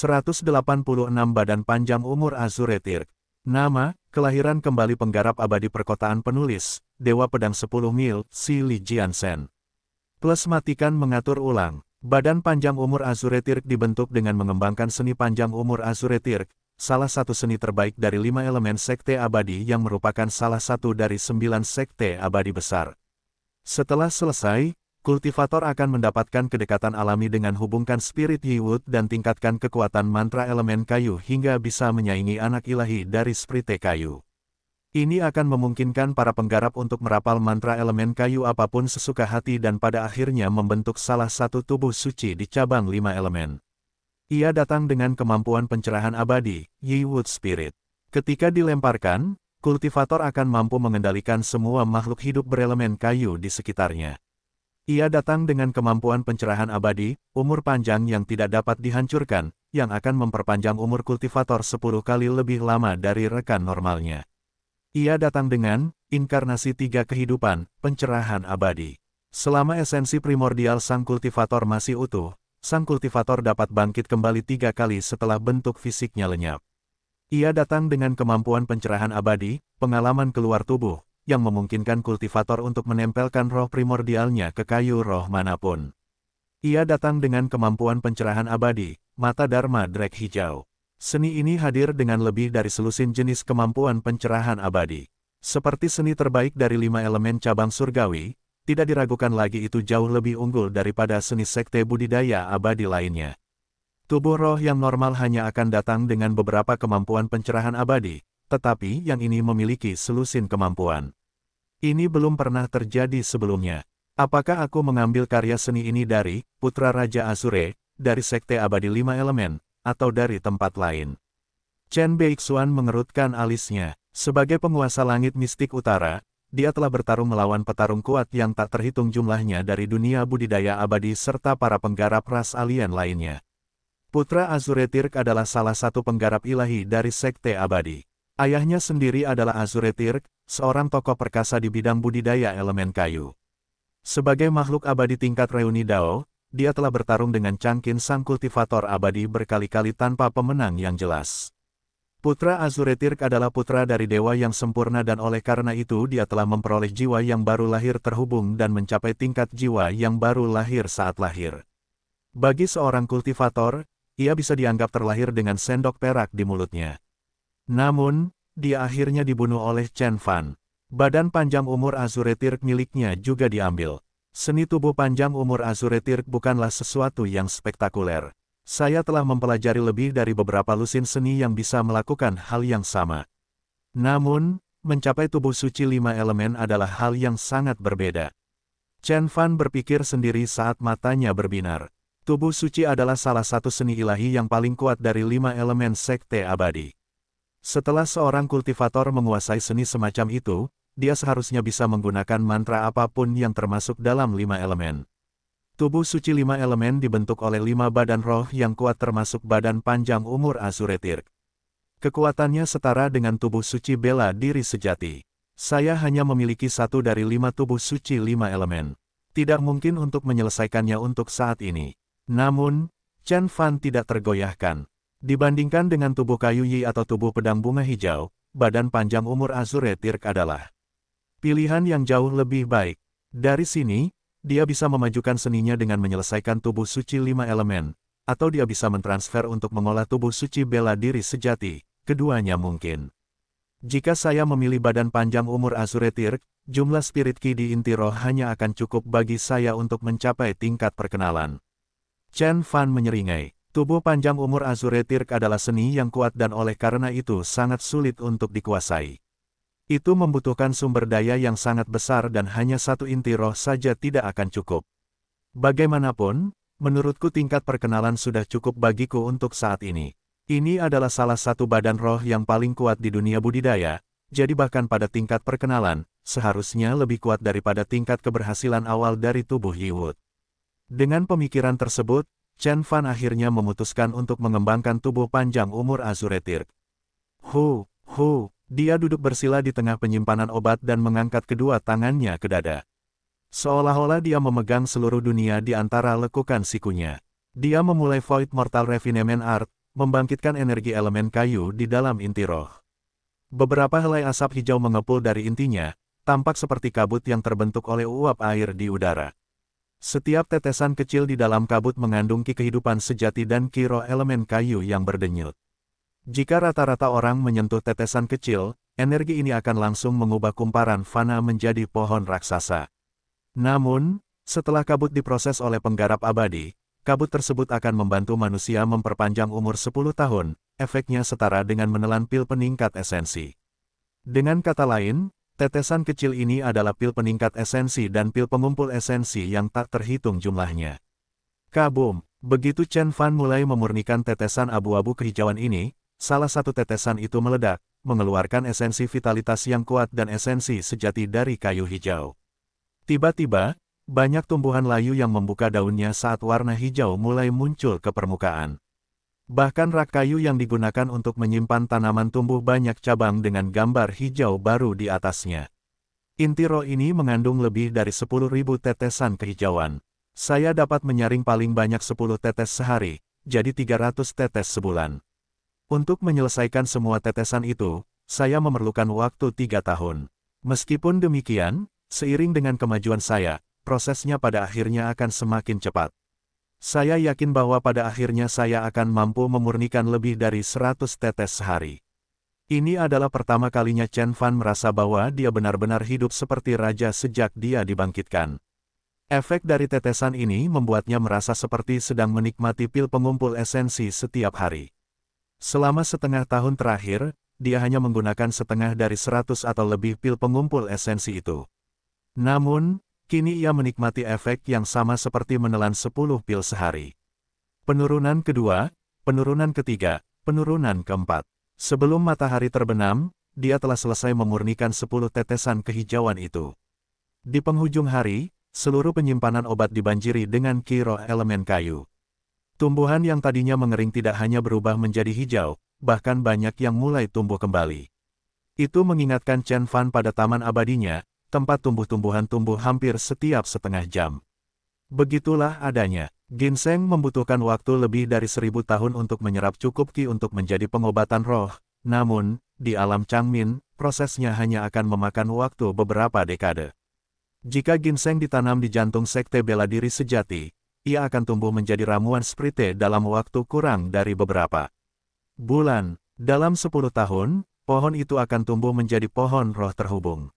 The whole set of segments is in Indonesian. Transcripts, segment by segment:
186 Badan Panjang Umur Azuretir. Nama, kelahiran kembali penggarap abadi perkotaan penulis, Dewa Pedang 10 Mil, Si Li Jiansen. Plus matikan mengatur ulang, Badan Panjang Umur Azuretir dibentuk dengan mengembangkan seni panjang umur Azuretir, salah satu seni terbaik dari lima elemen sekte abadi yang merupakan salah satu dari sembilan sekte abadi besar. Setelah selesai, kultivator akan mendapatkan kedekatan alami dengan hubungkan spirit Yiwut dan tingkatkan kekuatan mantra elemen kayu hingga bisa menyaingi anak ilahi dari sprite kayu. Ini akan memungkinkan para penggarap untuk merapal mantra elemen kayu apapun sesuka hati dan pada akhirnya membentuk salah satu tubuh suci di cabang lima elemen. Ia datang dengan kemampuan pencerahan abadi, Yiwut Spirit. Ketika dilemparkan, kultivator akan mampu mengendalikan semua makhluk hidup berelemen kayu di sekitarnya. Ia datang dengan kemampuan pencerahan abadi, umur panjang yang tidak dapat dihancurkan, yang akan memperpanjang umur kultivator 10 kali lebih lama dari rekan normalnya. Ia datang dengan inkarnasi tiga kehidupan, pencerahan abadi. Selama esensi primordial sang kultivator masih utuh, sang kultivator dapat bangkit kembali tiga kali setelah bentuk fisiknya lenyap. Ia datang dengan kemampuan pencerahan abadi, pengalaman keluar tubuh, yang memungkinkan kultivator untuk menempelkan roh primordialnya ke kayu roh manapun. Ia datang dengan kemampuan pencerahan abadi, mata Dharma Drek Hijau. Seni ini hadir dengan lebih dari selusin jenis kemampuan pencerahan abadi. Seperti seni terbaik dari lima elemen cabang surgawi, tidak diragukan lagi itu jauh lebih unggul daripada seni sekte budidaya abadi lainnya. Tubuh roh yang normal hanya akan datang dengan beberapa kemampuan pencerahan abadi, tetapi yang ini memiliki selusin kemampuan. Ini belum pernah terjadi sebelumnya. Apakah aku mengambil karya seni ini dari Putra Raja Asure, dari Sekte Abadi Lima Elemen, atau dari tempat lain? Chen Beixuan mengerutkan alisnya. Sebagai penguasa langit mistik utara, dia telah bertarung melawan petarung kuat yang tak terhitung jumlahnya dari dunia budidaya abadi serta para penggarap ras alien lainnya. Putra Azure Tirk adalah salah satu penggarap ilahi dari Sekte Abadi. Ayahnya sendiri adalah Azure seorang tokoh perkasa di bidang budidaya elemen kayu. Sebagai makhluk abadi tingkat Reuni Dao, dia telah bertarung dengan Cangkin sang kultivator abadi berkali-kali tanpa pemenang yang jelas. Putra Azuretirk adalah putra dari dewa yang sempurna dan oleh karena itu dia telah memperoleh jiwa yang baru lahir terhubung dan mencapai tingkat jiwa yang baru lahir saat lahir. Bagi seorang kultivator, ia bisa dianggap terlahir dengan sendok perak di mulutnya. Namun, dia akhirnya dibunuh oleh Chen Fan. Badan panjang umur Azure Tirk miliknya juga diambil. Seni tubuh panjang umur Azure Tirk bukanlah sesuatu yang spektakuler. Saya telah mempelajari lebih dari beberapa lusin seni yang bisa melakukan hal yang sama. Namun, mencapai tubuh suci lima elemen adalah hal yang sangat berbeda. Chen Fan berpikir sendiri saat matanya berbinar. Tubuh suci adalah salah satu seni ilahi yang paling kuat dari lima elemen sekte abadi. Setelah seorang kultivator menguasai seni semacam itu, dia seharusnya bisa menggunakan mantra apapun yang termasuk dalam lima elemen. Tubuh suci lima elemen dibentuk oleh lima badan roh yang kuat termasuk badan panjang umur Azuretir. Kekuatannya setara dengan tubuh suci bela diri sejati. Saya hanya memiliki satu dari lima tubuh suci lima elemen. Tidak mungkin untuk menyelesaikannya untuk saat ini. Namun, Chen Fan tidak tergoyahkan. Dibandingkan dengan tubuh kayu Yi atau tubuh pedang bunga hijau, badan panjang umur Azure Tirk adalah pilihan yang jauh lebih baik. Dari sini, dia bisa memajukan seninya dengan menyelesaikan tubuh suci lima elemen, atau dia bisa mentransfer untuk mengolah tubuh suci bela diri sejati, keduanya mungkin. Jika saya memilih badan panjang umur Azure Tirk, jumlah spirit ki di inti roh hanya akan cukup bagi saya untuk mencapai tingkat perkenalan. Chen Fan menyeringai. Tubuh panjang umur Azure Tirk adalah seni yang kuat dan oleh karena itu sangat sulit untuk dikuasai. Itu membutuhkan sumber daya yang sangat besar dan hanya satu inti roh saja tidak akan cukup. Bagaimanapun, menurutku tingkat perkenalan sudah cukup bagiku untuk saat ini. Ini adalah salah satu badan roh yang paling kuat di dunia budidaya, jadi bahkan pada tingkat perkenalan, seharusnya lebih kuat daripada tingkat keberhasilan awal dari tubuh Yiwut. Dengan pemikiran tersebut, Chen Fan akhirnya memutuskan untuk mengembangkan tubuh panjang umur Azure Tirk. Hu, hu, dia duduk bersila di tengah penyimpanan obat dan mengangkat kedua tangannya ke dada. Seolah-olah dia memegang seluruh dunia di antara lekukan sikunya. Dia memulai Void Mortal Refinement Art, membangkitkan energi elemen kayu di dalam inti roh. Beberapa helai asap hijau mengepul dari intinya, tampak seperti kabut yang terbentuk oleh uap air di udara. Setiap tetesan kecil di dalam kabut mengandung ki kehidupan sejati dan kiro elemen kayu yang berdenyut. Jika rata-rata orang menyentuh tetesan kecil, energi ini akan langsung mengubah kumparan fana menjadi pohon raksasa. Namun, setelah kabut diproses oleh penggarap abadi, kabut tersebut akan membantu manusia memperpanjang umur 10 tahun, efeknya setara dengan menelan pil peningkat esensi. Dengan kata lain, Tetesan kecil ini adalah pil peningkat esensi dan pil pengumpul esensi yang tak terhitung jumlahnya. Kabum, begitu Chen Fan mulai memurnikan tetesan abu-abu kehijauan ini, salah satu tetesan itu meledak, mengeluarkan esensi vitalitas yang kuat dan esensi sejati dari kayu hijau. Tiba-tiba, banyak tumbuhan layu yang membuka daunnya saat warna hijau mulai muncul ke permukaan. Bahkan rak kayu yang digunakan untuk menyimpan tanaman tumbuh banyak cabang dengan gambar hijau baru di atasnya. Inti Intiro ini mengandung lebih dari 10.000 tetesan kehijauan. Saya dapat menyaring paling banyak 10 tetes sehari, jadi 300 tetes sebulan. Untuk menyelesaikan semua tetesan itu, saya memerlukan waktu 3 tahun. Meskipun demikian, seiring dengan kemajuan saya, prosesnya pada akhirnya akan semakin cepat. Saya yakin bahwa pada akhirnya saya akan mampu memurnikan lebih dari 100 tetes sehari. Ini adalah pertama kalinya Chen Fan merasa bahwa dia benar-benar hidup seperti raja sejak dia dibangkitkan. Efek dari tetesan ini membuatnya merasa seperti sedang menikmati pil pengumpul esensi setiap hari. Selama setengah tahun terakhir, dia hanya menggunakan setengah dari 100 atau lebih pil pengumpul esensi itu. Namun, Kini ia menikmati efek yang sama seperti menelan 10 pil sehari. Penurunan kedua, penurunan ketiga, penurunan keempat. Sebelum matahari terbenam, dia telah selesai memurnikan 10 tetesan kehijauan itu. Di penghujung hari, seluruh penyimpanan obat dibanjiri dengan kiro elemen kayu. Tumbuhan yang tadinya mengering tidak hanya berubah menjadi hijau, bahkan banyak yang mulai tumbuh kembali. Itu mengingatkan Chen Fan pada taman abadinya, tempat tumbuh-tumbuhan tumbuh hampir setiap setengah jam. Begitulah adanya. Ginseng membutuhkan waktu lebih dari seribu tahun untuk menyerap cukup ki untuk menjadi pengobatan roh, namun, di alam Changmin, prosesnya hanya akan memakan waktu beberapa dekade. Jika ginseng ditanam di jantung sekte bela diri sejati, ia akan tumbuh menjadi ramuan sprite dalam waktu kurang dari beberapa bulan. Dalam sepuluh tahun, pohon itu akan tumbuh menjadi pohon roh terhubung.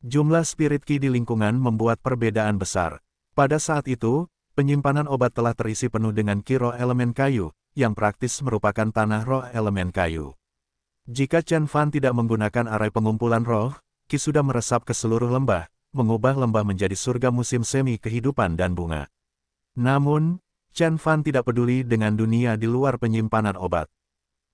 Jumlah spirit ki di lingkungan membuat perbedaan besar. Pada saat itu, penyimpanan obat telah terisi penuh dengan kiro elemen kayu, yang praktis merupakan tanah roh elemen kayu. Jika Chen Fan tidak menggunakan arai pengumpulan roh, ki sudah meresap ke seluruh lembah, mengubah lembah menjadi surga musim semi kehidupan dan bunga. Namun, Chen Fan tidak peduli dengan dunia di luar penyimpanan obat.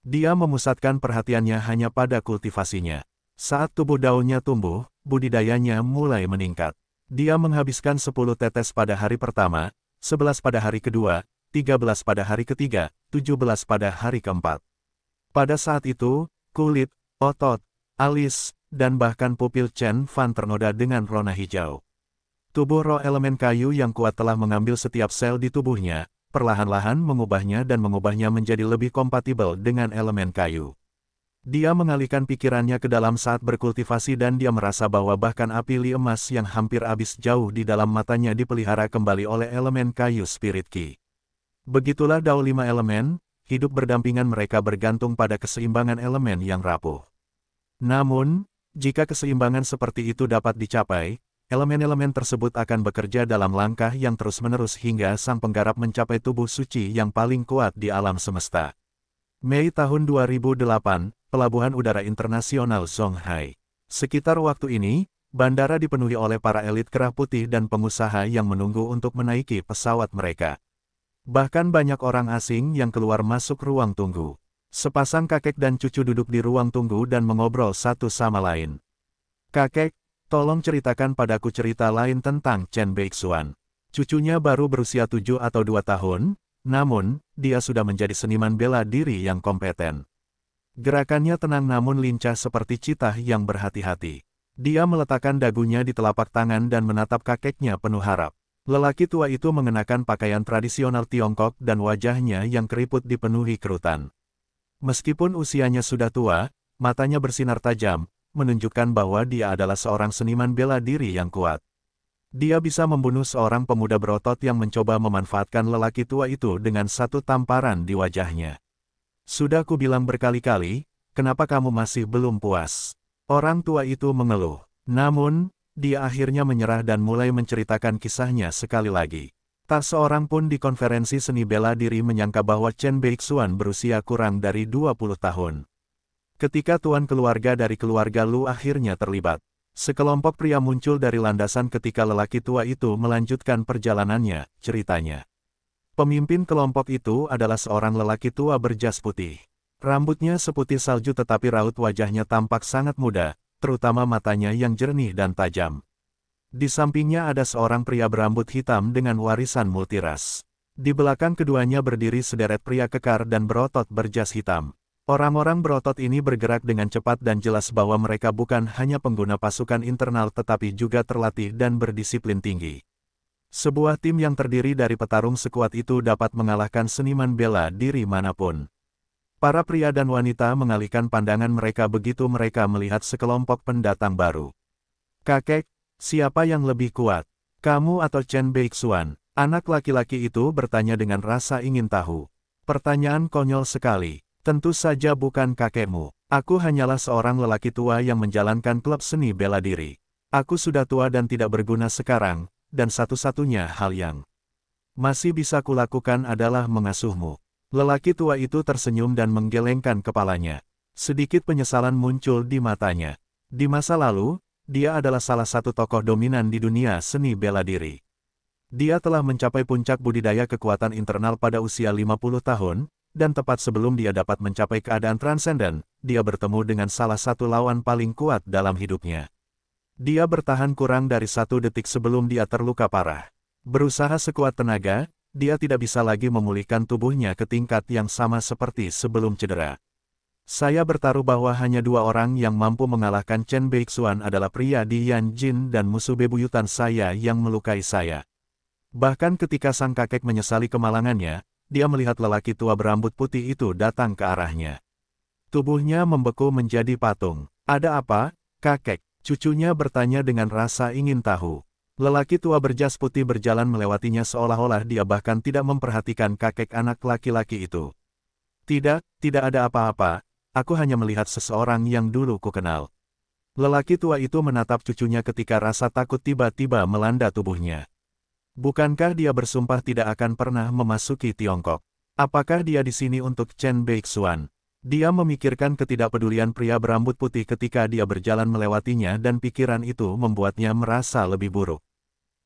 Dia memusatkan perhatiannya hanya pada kultivasinya. Saat tubuh daunnya tumbuh, budidayanya mulai meningkat. Dia menghabiskan 10 tetes pada hari pertama, 11 pada hari kedua, 13 pada hari ketiga, 17 pada hari keempat. Pada saat itu, kulit, otot, alis, dan bahkan pupil Chen Fan ternoda dengan rona hijau. Tubuh roh elemen kayu yang kuat telah mengambil setiap sel di tubuhnya, perlahan-lahan mengubahnya dan mengubahnya menjadi lebih kompatibel dengan elemen kayu. Dia mengalihkan pikirannya ke dalam saat berkultivasi dan dia merasa bahwa bahkan api li emas yang hampir habis jauh di dalam matanya dipelihara kembali oleh elemen kayu spirit ki. Begitulah dao lima elemen, hidup berdampingan mereka bergantung pada keseimbangan elemen yang rapuh. Namun, jika keseimbangan seperti itu dapat dicapai, elemen-elemen tersebut akan bekerja dalam langkah yang terus-menerus hingga sang penggarap mencapai tubuh suci yang paling kuat di alam semesta. Mei tahun 2008, Pelabuhan Udara Internasional Songhai. Sekitar waktu ini, bandara dipenuhi oleh para elit kerah putih dan pengusaha yang menunggu untuk menaiki pesawat mereka. Bahkan banyak orang asing yang keluar masuk ruang tunggu. Sepasang kakek dan cucu duduk di ruang tunggu dan mengobrol satu sama lain. Kakek, tolong ceritakan padaku cerita lain tentang Chen Beixuan. Cucunya baru berusia tujuh atau dua tahun, namun, dia sudah menjadi seniman bela diri yang kompeten. Gerakannya tenang namun lincah seperti citah yang berhati-hati. Dia meletakkan dagunya di telapak tangan dan menatap kakeknya penuh harap. Lelaki tua itu mengenakan pakaian tradisional Tiongkok dan wajahnya yang keriput dipenuhi kerutan. Meskipun usianya sudah tua, matanya bersinar tajam, menunjukkan bahwa dia adalah seorang seniman bela diri yang kuat. Dia bisa membunuh seorang pemuda berotot yang mencoba memanfaatkan lelaki tua itu dengan satu tamparan di wajahnya. Sudah ku bilang berkali-kali, kenapa kamu masih belum puas? Orang tua itu mengeluh. Namun, dia akhirnya menyerah dan mulai menceritakan kisahnya sekali lagi. Tak seorang pun di konferensi seni bela diri menyangka bahwa Chen Beixuan berusia kurang dari 20 tahun. Ketika tuan keluarga dari keluarga Lu akhirnya terlibat, sekelompok pria muncul dari landasan ketika lelaki tua itu melanjutkan perjalanannya, ceritanya. Pemimpin kelompok itu adalah seorang lelaki tua berjas putih. Rambutnya seputih salju tetapi raut wajahnya tampak sangat muda, terutama matanya yang jernih dan tajam. Di sampingnya ada seorang pria berambut hitam dengan warisan multiras. Di belakang keduanya berdiri sederet pria kekar dan berotot berjas hitam. Orang-orang berotot ini bergerak dengan cepat dan jelas bahwa mereka bukan hanya pengguna pasukan internal tetapi juga terlatih dan berdisiplin tinggi. Sebuah tim yang terdiri dari petarung sekuat itu dapat mengalahkan seniman bela diri manapun. Para pria dan wanita mengalihkan pandangan mereka begitu mereka melihat sekelompok pendatang baru. Kakek, siapa yang lebih kuat? Kamu atau Chen Beixuan? Anak laki-laki itu bertanya dengan rasa ingin tahu. Pertanyaan konyol sekali. Tentu saja bukan kakekmu. Aku hanyalah seorang lelaki tua yang menjalankan klub seni bela diri. Aku sudah tua dan tidak berguna sekarang, dan satu-satunya hal yang masih bisa kulakukan adalah mengasuhmu. Lelaki tua itu tersenyum dan menggelengkan kepalanya. Sedikit penyesalan muncul di matanya. Di masa lalu, dia adalah salah satu tokoh dominan di dunia seni bela diri. Dia telah mencapai puncak budidaya kekuatan internal pada usia 50 tahun, dan tepat sebelum dia dapat mencapai keadaan transenden, dia bertemu dengan salah satu lawan paling kuat dalam hidupnya. Dia bertahan kurang dari satu detik sebelum dia terluka parah. Berusaha sekuat tenaga, dia tidak bisa lagi memulihkan tubuhnya ke tingkat yang sama seperti sebelum cedera. Saya bertaruh bahwa hanya dua orang yang mampu mengalahkan Chen Beixuan adalah pria di Yan Jin dan musuh bebuyutan saya yang melukai saya. Bahkan ketika sang kakek menyesali kemalangannya, dia melihat lelaki tua berambut putih itu datang ke arahnya. Tubuhnya membeku menjadi patung. Ada apa, kakek? Cucunya bertanya dengan rasa ingin tahu. Lelaki tua berjas putih berjalan melewatinya seolah-olah dia bahkan tidak memperhatikan kakek anak laki-laki itu. Tidak, tidak ada apa-apa, aku hanya melihat seseorang yang dulu kukenal. Lelaki tua itu menatap cucunya ketika rasa takut tiba-tiba melanda tubuhnya. Bukankah dia bersumpah tidak akan pernah memasuki Tiongkok? Apakah dia di sini untuk Chen Beixuan? Dia memikirkan ketidakpedulian pria berambut putih ketika dia berjalan melewatinya dan pikiran itu membuatnya merasa lebih buruk.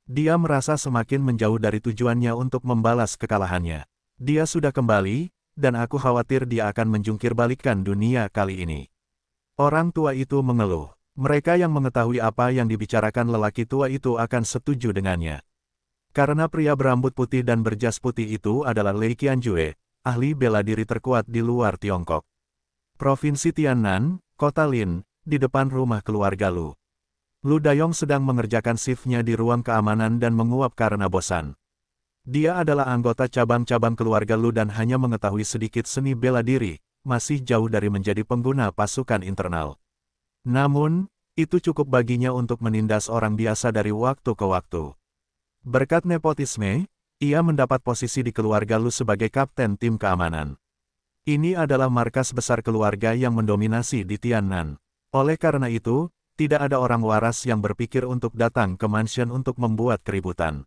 Dia merasa semakin menjauh dari tujuannya untuk membalas kekalahannya. Dia sudah kembali, dan aku khawatir dia akan menjungkir balikkan dunia kali ini. Orang tua itu mengeluh. Mereka yang mengetahui apa yang dibicarakan lelaki tua itu akan setuju dengannya. Karena pria berambut putih dan berjas putih itu adalah Lei Qianjue, ahli bela diri terkuat di luar Tiongkok. Provinsi Tiannan, Kota Lin, di depan rumah keluarga Lu. Lu Dayong sedang mengerjakan shiftnya di ruang keamanan dan menguap karena bosan. Dia adalah anggota cabang-cabang keluarga Lu dan hanya mengetahui sedikit seni bela diri, masih jauh dari menjadi pengguna pasukan internal. Namun, itu cukup baginya untuk menindas orang biasa dari waktu ke waktu. Berkat nepotisme, ia mendapat posisi di keluarga Lu sebagai kapten tim keamanan. Ini adalah markas besar keluarga yang mendominasi di Tiannan. Oleh karena itu, tidak ada orang waras yang berpikir untuk datang ke mansion untuk membuat keributan.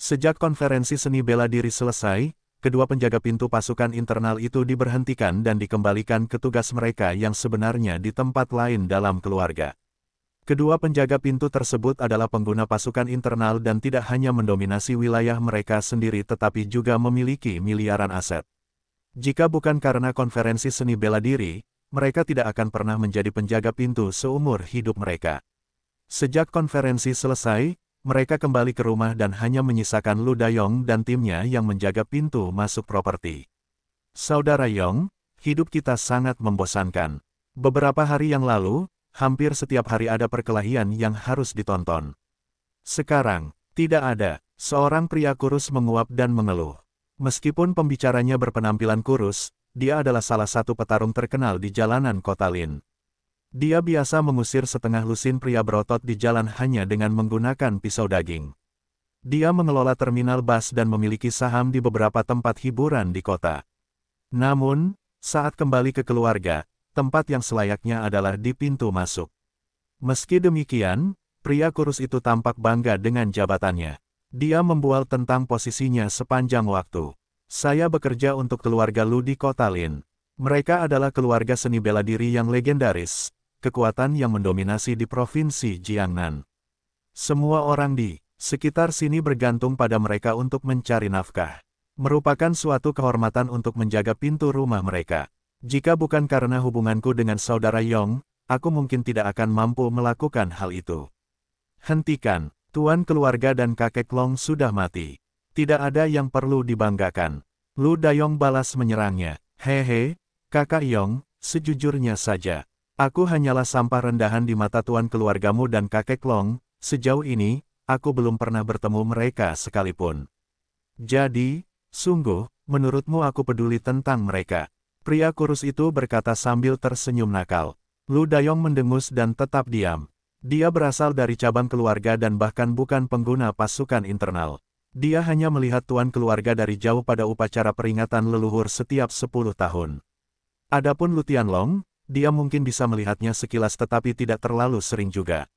Sejak konferensi seni bela diri selesai, kedua penjaga pintu pasukan internal itu diberhentikan dan dikembalikan ke tugas mereka yang sebenarnya di tempat lain dalam keluarga. Kedua penjaga pintu tersebut adalah pengguna pasukan internal dan tidak hanya mendominasi wilayah mereka sendiri tetapi juga memiliki miliaran aset. Jika bukan karena konferensi seni bela diri, mereka tidak akan pernah menjadi penjaga pintu seumur hidup mereka. Sejak konferensi selesai, mereka kembali ke rumah dan hanya menyisakan Lu Dayong dan timnya yang menjaga pintu masuk properti. Saudara Yong, hidup kita sangat membosankan. Beberapa hari yang lalu, hampir setiap hari ada perkelahian yang harus ditonton. Sekarang, tidak ada. Seorang pria kurus menguap dan mengeluh. Meskipun pembicaranya berpenampilan kurus, dia adalah salah satu petarung terkenal di jalanan kota Lin. Dia biasa mengusir setengah lusin pria berotot di jalan hanya dengan menggunakan pisau daging. Dia mengelola terminal bus dan memiliki saham di beberapa tempat hiburan di kota. Namun, saat kembali ke keluarga, tempat yang selayaknya adalah di pintu masuk. Meski demikian, pria kurus itu tampak bangga dengan jabatannya. Dia membual tentang posisinya sepanjang waktu. Saya bekerja untuk keluarga Lu di kota Lin. Mereka adalah keluarga seni bela diri yang legendaris, kekuatan yang mendominasi di provinsi Jiangnan. Semua orang di sekitar sini bergantung pada mereka untuk mencari nafkah. Merupakan suatu kehormatan untuk menjaga pintu rumah mereka. Jika bukan karena hubunganku dengan saudara Yong, aku mungkin tidak akan mampu melakukan hal itu. Hentikan, Tuan keluarga dan kakek Long sudah mati. Tidak ada yang perlu dibanggakan. Lu Dayong balas menyerangnya. Hehe, kakak Yong, sejujurnya saja. Aku hanyalah sampah rendahan di mata tuan keluargamu dan kakek Long, sejauh ini, aku belum pernah bertemu mereka sekalipun. Jadi, sungguh, menurutmu aku peduli tentang mereka. Pria kurus itu berkata sambil tersenyum nakal. Lu Dayong mendengus dan tetap diam. Dia berasal dari cabang keluarga dan bahkan bukan pengguna pasukan internal. Dia hanya melihat tuan keluarga dari jauh pada upacara peringatan leluhur setiap 10 tahun. Adapun Lutian Long, dia mungkin bisa melihatnya sekilas tetapi tidak terlalu sering juga.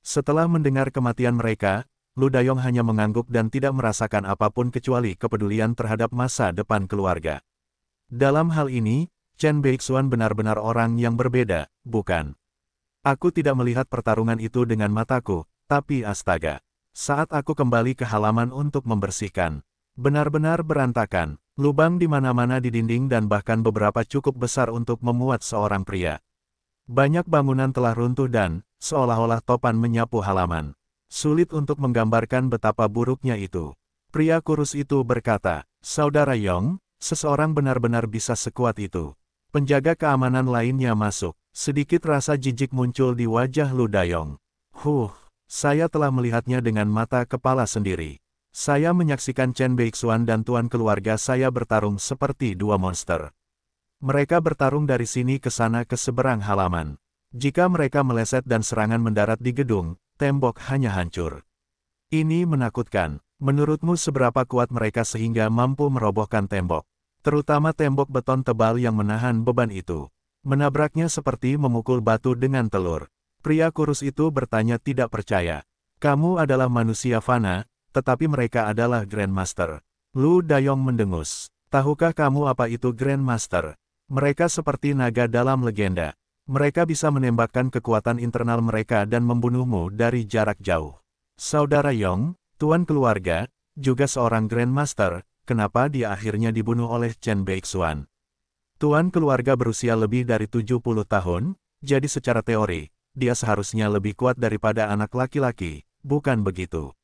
Setelah mendengar kematian mereka, Ludayong hanya mengangguk dan tidak merasakan apapun kecuali kepedulian terhadap masa depan keluarga. Dalam hal ini, Chen Beixuan benar-benar orang yang berbeda, bukan? Aku tidak melihat pertarungan itu dengan mataku, tapi astaga. Saat aku kembali ke halaman untuk membersihkan, benar-benar berantakan, lubang di mana-mana di dinding dan bahkan beberapa cukup besar untuk memuat seorang pria. Banyak bangunan telah runtuh dan, seolah-olah topan menyapu halaman. Sulit untuk menggambarkan betapa buruknya itu. Pria kurus itu berkata, Saudara Yong, seseorang benar-benar bisa sekuat itu. Penjaga keamanan lainnya masuk. Sedikit rasa jijik muncul di wajah Lu Dayong. Huh, saya telah melihatnya dengan mata kepala sendiri. Saya menyaksikan Chen Beixuan dan tuan keluarga saya bertarung seperti dua monster. Mereka bertarung dari sini ke sana ke seberang halaman. Jika mereka meleset dan serangan mendarat di gedung, tembok hanya hancur. Ini menakutkan. Menurutmu seberapa kuat mereka sehingga mampu merobohkan tembok? terutama tembok beton tebal yang menahan beban itu. Menabraknya seperti memukul batu dengan telur. Pria kurus itu bertanya tidak percaya. Kamu adalah manusia fana, tetapi mereka adalah Grandmaster. Lu Dayong mendengus. Tahukah kamu apa itu Grandmaster? Mereka seperti naga dalam legenda. Mereka bisa menembakkan kekuatan internal mereka dan membunuhmu dari jarak jauh. Saudara Yong, tuan keluarga, juga seorang Grandmaster, kenapa dia akhirnya dibunuh oleh Chen Beixuan. Tuan keluarga berusia lebih dari 70 tahun, jadi secara teori, dia seharusnya lebih kuat daripada anak laki-laki, bukan begitu.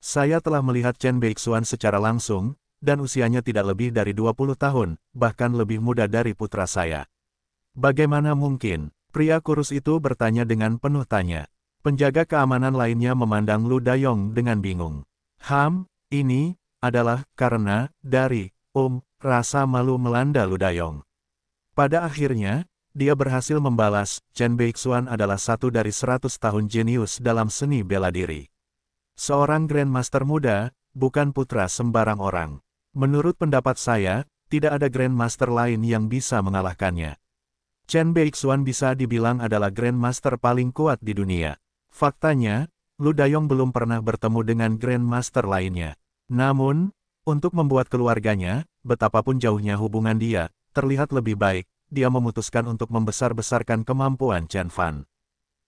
Saya telah melihat Chen Beixuan secara langsung, dan usianya tidak lebih dari 20 tahun, bahkan lebih muda dari putra saya. Bagaimana mungkin? Pria kurus itu bertanya dengan penuh tanya. Penjaga keamanan lainnya memandang Lu Dayong dengan bingung. Ham, ini, adalah karena dari Om rasa malu melanda Ludayong. Pada akhirnya, dia berhasil membalas, Chen Beixuan adalah satu dari seratus tahun jenius dalam seni bela diri. Seorang grandmaster muda, bukan putra sembarang orang. Menurut pendapat saya, tidak ada grandmaster lain yang bisa mengalahkannya. Chen Beixuan bisa dibilang adalah grandmaster paling kuat di dunia. Faktanya, Lu Dayong belum pernah bertemu dengan grandmaster lainnya. Namun, untuk membuat keluarganya, betapapun jauhnya hubungan dia, terlihat lebih baik, dia memutuskan untuk membesar-besarkan kemampuan Chen Fan.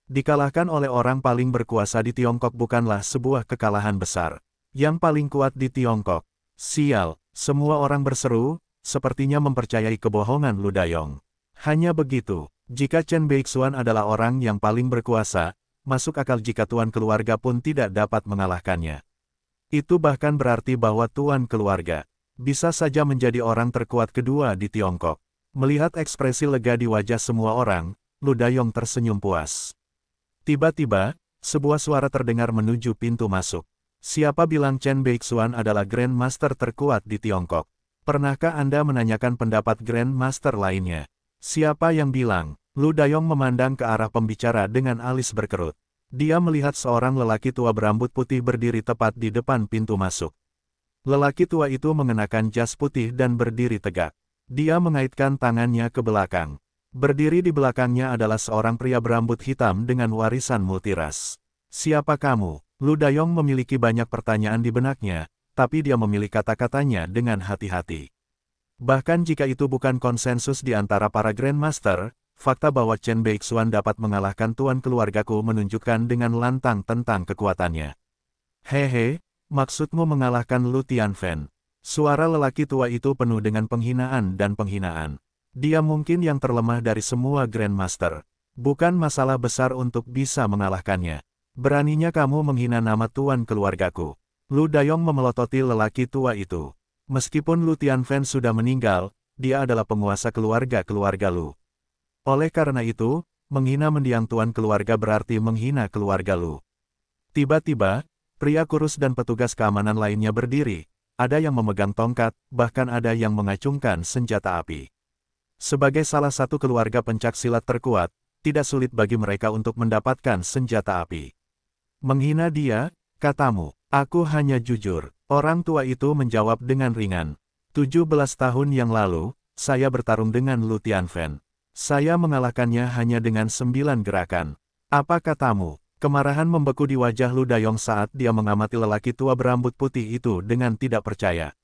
Dikalahkan oleh orang paling berkuasa di Tiongkok bukanlah sebuah kekalahan besar. Yang paling kuat di Tiongkok. Sial, semua orang berseru, sepertinya mempercayai kebohongan Lu Yong. Hanya begitu, jika Chen Beixuan adalah orang yang paling berkuasa, masuk akal jika tuan keluarga pun tidak dapat mengalahkannya. Itu bahkan berarti bahwa tuan keluarga bisa saja menjadi orang terkuat kedua di Tiongkok. Melihat ekspresi lega di wajah semua orang, Ludayong tersenyum puas. Tiba-tiba, sebuah suara terdengar menuju pintu masuk. Siapa bilang Chen Beixuan adalah Grand Master terkuat di Tiongkok? Pernahkah Anda menanyakan pendapat Grand Master lainnya? Siapa yang bilang? Ludayong memandang ke arah pembicara dengan alis berkerut. Dia melihat seorang lelaki tua berambut putih berdiri tepat di depan pintu masuk. Lelaki tua itu mengenakan jas putih dan berdiri tegak. Dia mengaitkan tangannya ke belakang. Berdiri di belakangnya adalah seorang pria berambut hitam dengan warisan multiras. Siapa kamu? Ludayong memiliki banyak pertanyaan di benaknya, tapi dia memilih kata-katanya dengan hati-hati. Bahkan jika itu bukan konsensus di antara para Grandmaster, fakta bahwa Chen Beixuan dapat mengalahkan tuan keluargaku menunjukkan dengan lantang tentang kekuatannya. Hehe, maksudmu mengalahkan Lu Tianfen. Suara lelaki tua itu penuh dengan penghinaan dan penghinaan. Dia mungkin yang terlemah dari semua Grandmaster. Bukan masalah besar untuk bisa mengalahkannya. Beraninya kamu menghina nama tuan keluargaku. Lu Dayong memelototi lelaki tua itu. Meskipun Lu Tianfen sudah meninggal, dia adalah penguasa keluarga-keluarga Lu. Oleh karena itu, menghina mendiang tuan keluarga berarti menghina keluarga Lu. Tiba-tiba, pria kurus dan petugas keamanan lainnya berdiri, ada yang memegang tongkat, bahkan ada yang mengacungkan senjata api. Sebagai salah satu keluarga pencak silat terkuat, tidak sulit bagi mereka untuk mendapatkan senjata api. Menghina dia, katamu, aku hanya jujur. Orang tua itu menjawab dengan ringan. 17 tahun yang lalu, saya bertarung dengan Lu Tianfen. Saya mengalahkannya hanya dengan sembilan gerakan. Apa katamu? Kemarahan membeku di wajah Lu Dayong saat dia mengamati lelaki tua berambut putih itu dengan tidak percaya.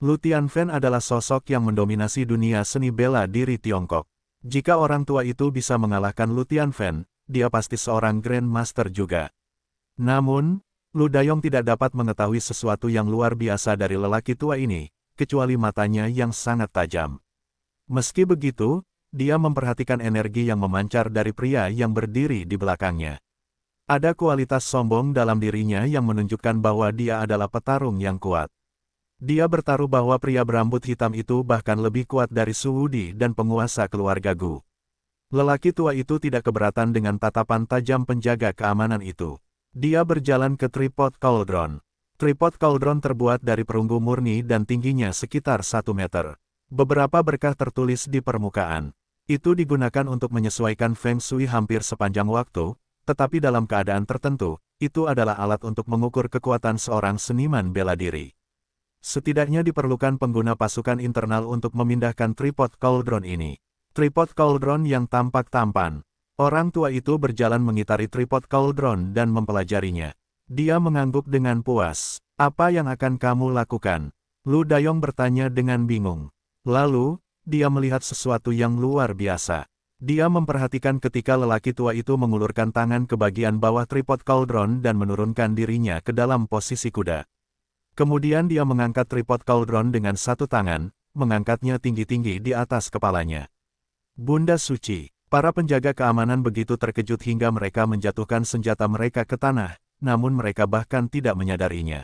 Lu Tianfen adalah sosok yang mendominasi dunia seni bela diri Tiongkok. Jika orang tua itu bisa mengalahkan Lu Tianfen, dia pasti seorang grandmaster juga. Namun, Lu Dayong tidak dapat mengetahui sesuatu yang luar biasa dari lelaki tua ini, kecuali matanya yang sangat tajam. Meski begitu, dia memperhatikan energi yang memancar dari pria yang berdiri di belakangnya. Ada kualitas sombong dalam dirinya yang menunjukkan bahwa dia adalah petarung yang kuat. Dia bertaruh bahwa pria berambut hitam itu bahkan lebih kuat dari Suwudi dan penguasa keluarga Gu. Lelaki tua itu tidak keberatan dengan tatapan tajam penjaga keamanan itu. Dia berjalan ke tripod cauldron. Tripod cauldron terbuat dari perunggu murni dan tingginya sekitar 1 meter. Beberapa berkah tertulis di permukaan. Itu digunakan untuk menyesuaikan Feng Shui hampir sepanjang waktu, tetapi dalam keadaan tertentu, itu adalah alat untuk mengukur kekuatan seorang seniman bela diri. Setidaknya diperlukan pengguna pasukan internal untuk memindahkan tripod cauldron ini. Tripod cauldron yang tampak tampan. Orang tua itu berjalan mengitari tripod cauldron dan mempelajarinya. Dia mengangguk dengan puas. Apa yang akan kamu lakukan? Lu Dayong bertanya dengan bingung. Lalu, dia melihat sesuatu yang luar biasa. Dia memperhatikan ketika lelaki tua itu mengulurkan tangan ke bagian bawah tripod cauldron dan menurunkan dirinya ke dalam posisi kuda. Kemudian dia mengangkat tripod cauldron dengan satu tangan, mengangkatnya tinggi-tinggi di atas kepalanya. Bunda Suci, para penjaga keamanan begitu terkejut hingga mereka menjatuhkan senjata mereka ke tanah, namun mereka bahkan tidak menyadarinya.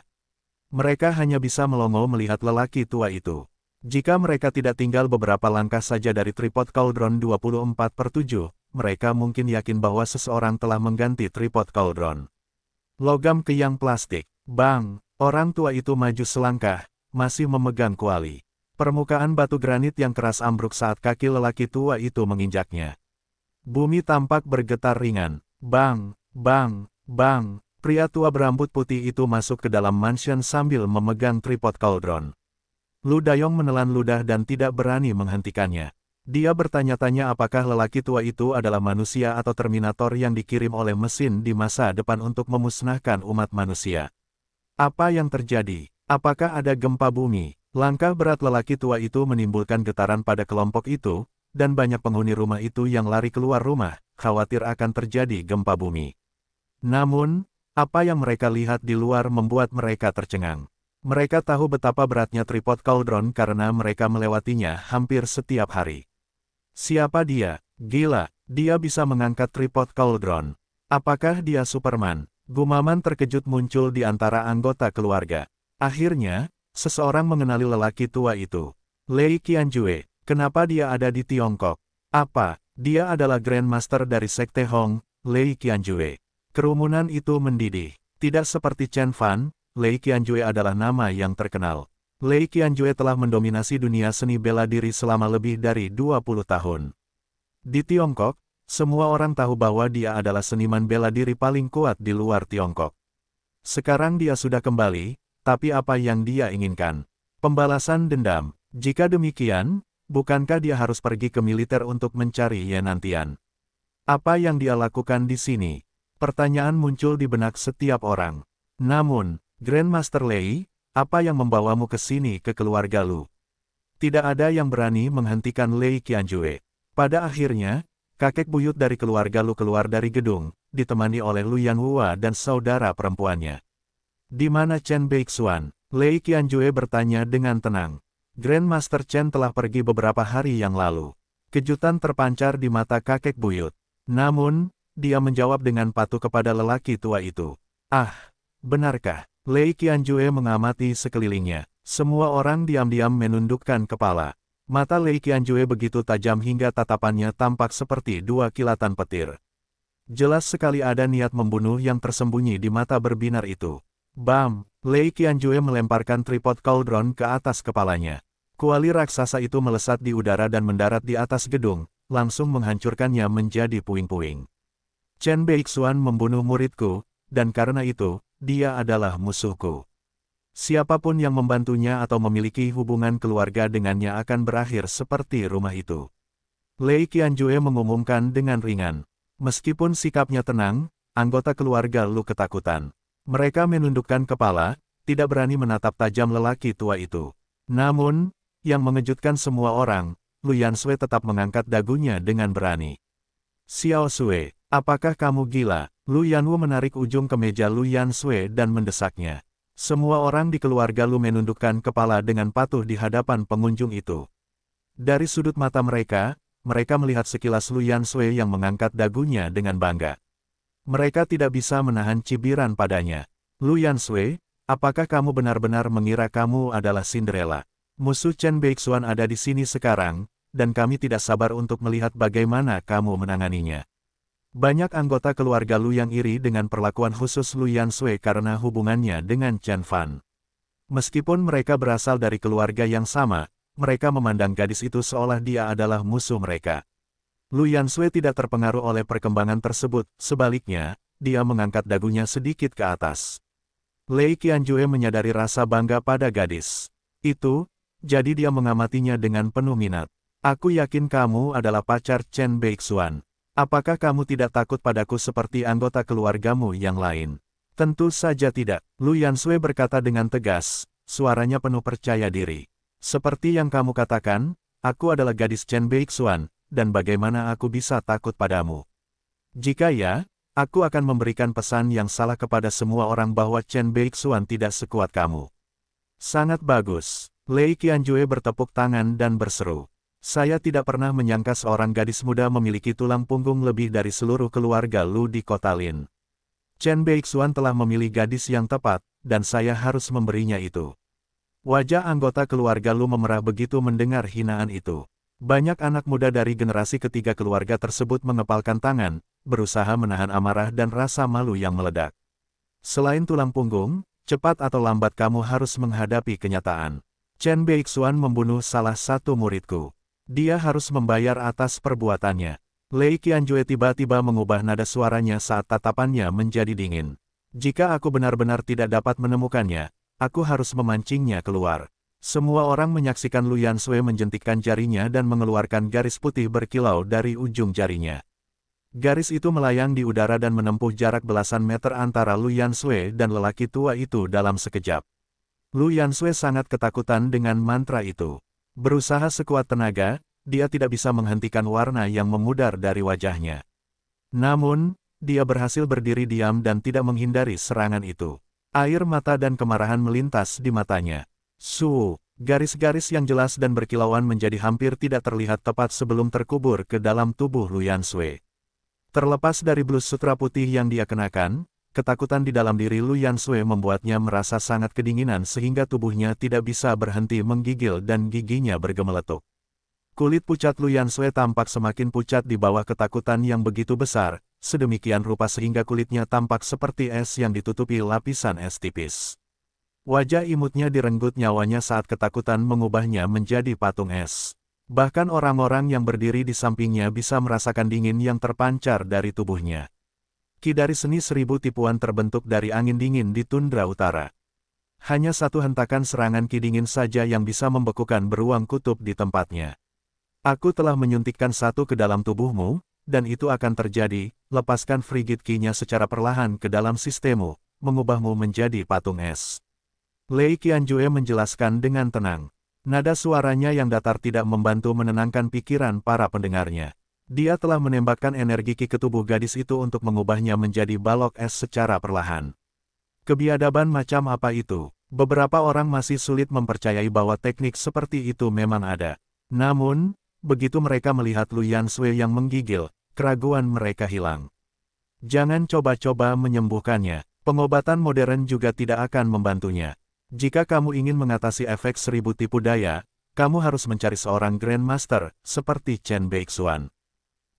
Mereka hanya bisa melongo melihat lelaki tua itu. Jika mereka tidak tinggal beberapa langkah saja dari tripod Cauldron 24 per 7, mereka mungkin yakin bahwa seseorang telah mengganti tripod Cauldron. Logam ke yang plastik. Bang, orang tua itu maju selangkah, masih memegang kuali. Permukaan batu granit yang keras ambruk saat kaki lelaki tua itu menginjaknya. Bumi tampak bergetar ringan. Bang, bang, bang, pria tua berambut putih itu masuk ke dalam mansion sambil memegang tripod Cauldron. Lu Dayong menelan ludah dan tidak berani menghentikannya. Dia bertanya-tanya apakah lelaki tua itu adalah manusia atau Terminator yang dikirim oleh mesin di masa depan untuk memusnahkan umat manusia. Apa yang terjadi? Apakah ada gempa bumi? Langkah berat lelaki tua itu menimbulkan getaran pada kelompok itu, dan banyak penghuni rumah itu yang lari keluar rumah, khawatir akan terjadi gempa bumi. Namun, apa yang mereka lihat di luar membuat mereka tercengang. Mereka tahu betapa beratnya tripod Cauldron karena mereka melewatinya hampir setiap hari. Siapa dia? Gila, dia bisa mengangkat tripod Cauldron. Apakah dia Superman? Gumaman terkejut muncul di antara anggota keluarga. Akhirnya, seseorang mengenali lelaki tua itu. Lei Qianjue, kenapa dia ada di Tiongkok? Apa, dia adalah Grandmaster dari Sekte Hong, Lei Qianjue. Kerumunan itu mendidih. Tidak seperti Chen Fan, Lei Qianjue adalah nama yang terkenal. Lei Qianjue telah mendominasi dunia seni bela diri selama lebih dari 20 tahun. Di Tiongkok, semua orang tahu bahwa dia adalah seniman bela diri paling kuat di luar Tiongkok. Sekarang dia sudah kembali, tapi apa yang dia inginkan? Pembalasan dendam. Jika demikian, bukankah dia harus pergi ke militer untuk mencari nanti?an Apa yang dia lakukan di sini? Pertanyaan muncul di benak setiap orang. Namun, Grandmaster Lei, apa yang membawamu ke sini ke keluarga Lu? Tidak ada yang berani menghentikan Lei Qianjue. Pada akhirnya, kakek buyut dari keluarga Lu keluar dari gedung, ditemani oleh Lu Yanghua dan saudara perempuannya. Di mana Chen Beixuan? Lei Qianjue bertanya dengan tenang. Grandmaster Chen telah pergi beberapa hari yang lalu. Kejutan terpancar di mata kakek buyut. Namun, dia menjawab dengan patuh kepada lelaki tua itu. Ah, benarkah? Lei Qianjue mengamati sekelilingnya. Semua orang diam-diam menundukkan kepala. Mata Lei Qianjue begitu tajam hingga tatapannya tampak seperti dua kilatan petir. Jelas sekali ada niat membunuh yang tersembunyi di mata berbinar itu. Bam! Lei Qianjue melemparkan tripod cauldron ke atas kepalanya. Kuali raksasa itu melesat di udara dan mendarat di atas gedung, langsung menghancurkannya menjadi puing-puing. Chen Beixuan membunuh muridku, dan karena itu, dia adalah musuhku. Siapapun yang membantunya atau memiliki hubungan keluarga dengannya akan berakhir seperti rumah itu. Lei Qianjue mengumumkan dengan ringan. Meskipun sikapnya tenang, anggota keluarga Lu ketakutan. Mereka menundukkan kepala, tidak berani menatap tajam lelaki tua itu. Namun, yang mengejutkan semua orang, Lu Yansui tetap mengangkat dagunya dengan berani. Xiao Sui, Apakah kamu gila? Lu Yanwu menarik ujung kemeja Lu Yan Sui dan mendesaknya. Semua orang di keluarga Lu menundukkan kepala dengan patuh di hadapan pengunjung itu. Dari sudut mata mereka, mereka melihat sekilas Lu Yan Sui yang mengangkat dagunya dengan bangga. Mereka tidak bisa menahan cibiran padanya. Lu Yan Sui, apakah kamu benar-benar mengira kamu adalah Cinderella? Musuh Chen Beixuan ada di sini sekarang, dan kami tidak sabar untuk melihat bagaimana kamu menanganinya. Banyak anggota keluarga Lu yang iri dengan perlakuan khusus Lu Yan Sui karena hubungannya dengan Chen Fan. Meskipun mereka berasal dari keluarga yang sama, mereka memandang gadis itu seolah dia adalah musuh mereka. Lu Yan Sui tidak terpengaruh oleh perkembangan tersebut, sebaliknya, dia mengangkat dagunya sedikit ke atas. Lei Qianjue menyadari rasa bangga pada gadis. Itu, jadi dia mengamatinya dengan penuh minat. Aku yakin kamu adalah pacar Chen Beixuan. Apakah kamu tidak takut padaku seperti anggota keluargamu yang lain? Tentu saja tidak, Lu Yansui berkata dengan tegas, suaranya penuh percaya diri. Seperti yang kamu katakan, aku adalah gadis Chen Beixuan, dan bagaimana aku bisa takut padamu? Jika ya, aku akan memberikan pesan yang salah kepada semua orang bahwa Chen Beixuan tidak sekuat kamu. Sangat bagus, Lei Qianjue bertepuk tangan dan berseru. Saya tidak pernah menyangka seorang gadis muda memiliki tulang punggung lebih dari seluruh keluarga Lu di kota Lin. Chen Beixuan telah memilih gadis yang tepat, dan saya harus memberinya itu. Wajah anggota keluarga Lu memerah begitu mendengar hinaan itu. Banyak anak muda dari generasi ketiga keluarga tersebut mengepalkan tangan, berusaha menahan amarah dan rasa malu yang meledak. Selain tulang punggung, cepat atau lambat kamu harus menghadapi kenyataan. Chen Beixuan membunuh salah satu muridku. Dia harus membayar atas perbuatannya. Lei Qianjue tiba-tiba mengubah nada suaranya saat tatapannya menjadi dingin. Jika aku benar-benar tidak dapat menemukannya, aku harus memancingnya keluar. Semua orang menyaksikan Lu Yan menjentikkan jarinya dan mengeluarkan garis putih berkilau dari ujung jarinya. Garis itu melayang di udara dan menempuh jarak belasan meter antara Lu Yan dan lelaki tua itu dalam sekejap. Lu Yan sangat ketakutan dengan mantra itu. Berusaha sekuat tenaga, dia tidak bisa menghentikan warna yang memudar dari wajahnya. Namun, dia berhasil berdiri diam dan tidak menghindari serangan itu. Air mata dan kemarahan melintas di matanya. Su, garis-garis yang jelas dan berkilauan menjadi hampir tidak terlihat tepat sebelum terkubur ke dalam tubuh Luyan Sui. Terlepas dari blus sutra putih yang dia kenakan, Ketakutan di dalam diri Lu Yansui membuatnya merasa sangat kedinginan sehingga tubuhnya tidak bisa berhenti menggigil dan giginya bergemeletuk. Kulit pucat Lu Yansui tampak semakin pucat di bawah ketakutan yang begitu besar, sedemikian rupa sehingga kulitnya tampak seperti es yang ditutupi lapisan es tipis. Wajah imutnya direnggut nyawanya saat ketakutan mengubahnya menjadi patung es. Bahkan orang-orang yang berdiri di sampingnya bisa merasakan dingin yang terpancar dari tubuhnya. Ki dari seni seribu tipuan terbentuk dari angin dingin di tundra utara. Hanya satu hentakan serangan ki dingin saja yang bisa membekukan beruang kutub di tempatnya. Aku telah menyuntikkan satu ke dalam tubuhmu, dan itu akan terjadi, lepaskan frigid kinya secara perlahan ke dalam sistemmu, mengubahmu menjadi patung es. Lei Qianjue menjelaskan dengan tenang. Nada suaranya yang datar tidak membantu menenangkan pikiran para pendengarnya. Dia telah menembakkan energi ki ke tubuh gadis itu untuk mengubahnya menjadi balok es secara perlahan. Kebiadaban macam apa itu? Beberapa orang masih sulit mempercayai bahwa teknik seperti itu memang ada. Namun, begitu mereka melihat Lu Yan yang menggigil, keraguan mereka hilang. Jangan coba-coba menyembuhkannya. Pengobatan modern juga tidak akan membantunya. Jika kamu ingin mengatasi efek seribu tipu daya, kamu harus mencari seorang Grandmaster, seperti Chen Beixuan.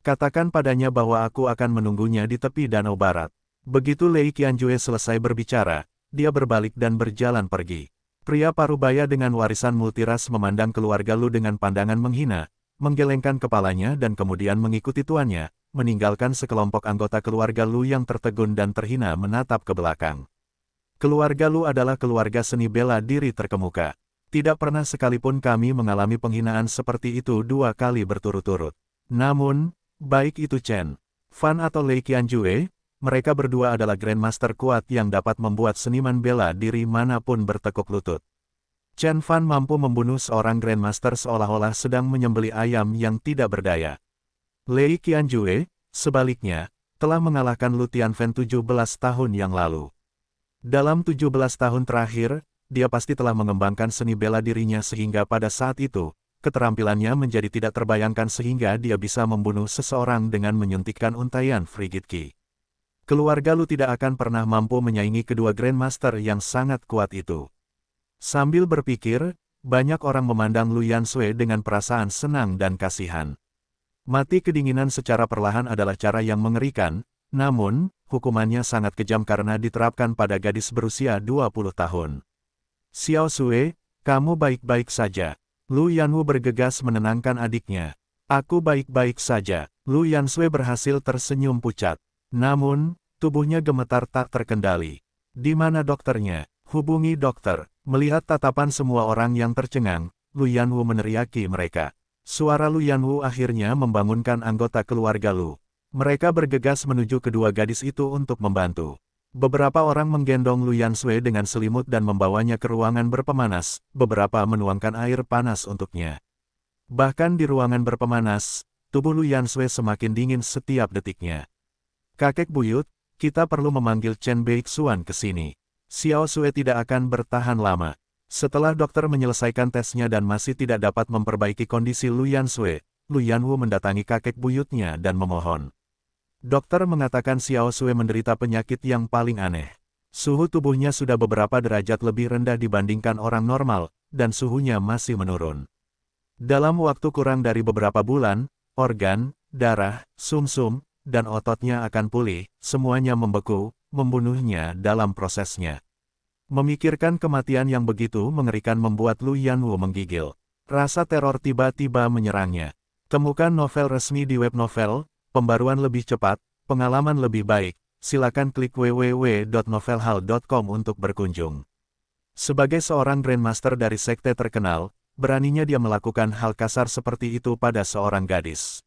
Katakan padanya bahwa aku akan menunggunya di tepi danau barat. Begitu Lei Qianjue selesai berbicara, dia berbalik dan berjalan pergi. Pria parubaya dengan warisan multiras memandang keluarga Lu dengan pandangan menghina, menggelengkan kepalanya dan kemudian mengikuti tuannya, meninggalkan sekelompok anggota keluarga Lu yang tertegun dan terhina menatap ke belakang. Keluarga Lu adalah keluarga seni bela diri terkemuka. Tidak pernah sekalipun kami mengalami penghinaan seperti itu dua kali berturut-turut. Namun, Baik itu Chen, Fan atau Lei Qianjue, mereka berdua adalah grandmaster kuat yang dapat membuat seniman bela diri manapun bertekuk lutut. Chen Fan mampu membunuh seorang grandmaster seolah-olah sedang menyembeli ayam yang tidak berdaya. Lei Qianjue, sebaliknya, telah mengalahkan Lu Tianfen 17 tahun yang lalu. Dalam 17 tahun terakhir, dia pasti telah mengembangkan seni bela dirinya sehingga pada saat itu, keterampilannya menjadi tidak terbayangkan sehingga dia bisa membunuh seseorang dengan menyuntikkan untaian Frigid Ki. Keluarga Lu tidak akan pernah mampu menyaingi kedua Grandmaster yang sangat kuat itu. Sambil berpikir, banyak orang memandang Lu Yansui dengan perasaan senang dan kasihan. Mati kedinginan secara perlahan adalah cara yang mengerikan, namun, hukumannya sangat kejam karena diterapkan pada gadis berusia 20 tahun. Xiao Sue, kamu baik-baik saja. Lu Yanwu bergegas menenangkan adiknya. Aku baik-baik saja. Lu Yanswe berhasil tersenyum pucat. Namun, tubuhnya gemetar tak terkendali. Di mana dokternya? Hubungi dokter. Melihat tatapan semua orang yang tercengang, Lu Yanwu meneriaki mereka. Suara Lu Yanwu akhirnya membangunkan anggota keluarga Lu. Mereka bergegas menuju kedua gadis itu untuk membantu. Beberapa orang menggendong Lu Yanshui dengan selimut dan membawanya ke ruangan berpemanas, beberapa menuangkan air panas untuknya. Bahkan di ruangan berpemanas, tubuh Lu Yanshui semakin dingin setiap detiknya. Kakek buyut, kita perlu memanggil Chen Beixuan ke sini. Xiao Sue tidak akan bertahan lama. Setelah dokter menyelesaikan tesnya dan masih tidak dapat memperbaiki kondisi Lu Yanshui, Lu Yanwu mendatangi kakek buyutnya dan memohon. Dokter mengatakan Xiao Sui menderita penyakit yang paling aneh. Suhu tubuhnya sudah beberapa derajat lebih rendah dibandingkan orang normal, dan suhunya masih menurun. Dalam waktu kurang dari beberapa bulan, organ, darah, sumsum, -sum, dan ototnya akan pulih, semuanya membeku, membunuhnya dalam prosesnya. Memikirkan kematian yang begitu mengerikan membuat Lu Yanwu menggigil. Rasa teror tiba-tiba menyerangnya. Temukan novel resmi di web novel, pembaruan lebih cepat, pengalaman lebih baik, silakan klik www.novelhal.com untuk berkunjung. Sebagai seorang Grandmaster dari sekte terkenal, beraninya dia melakukan hal kasar seperti itu pada seorang gadis.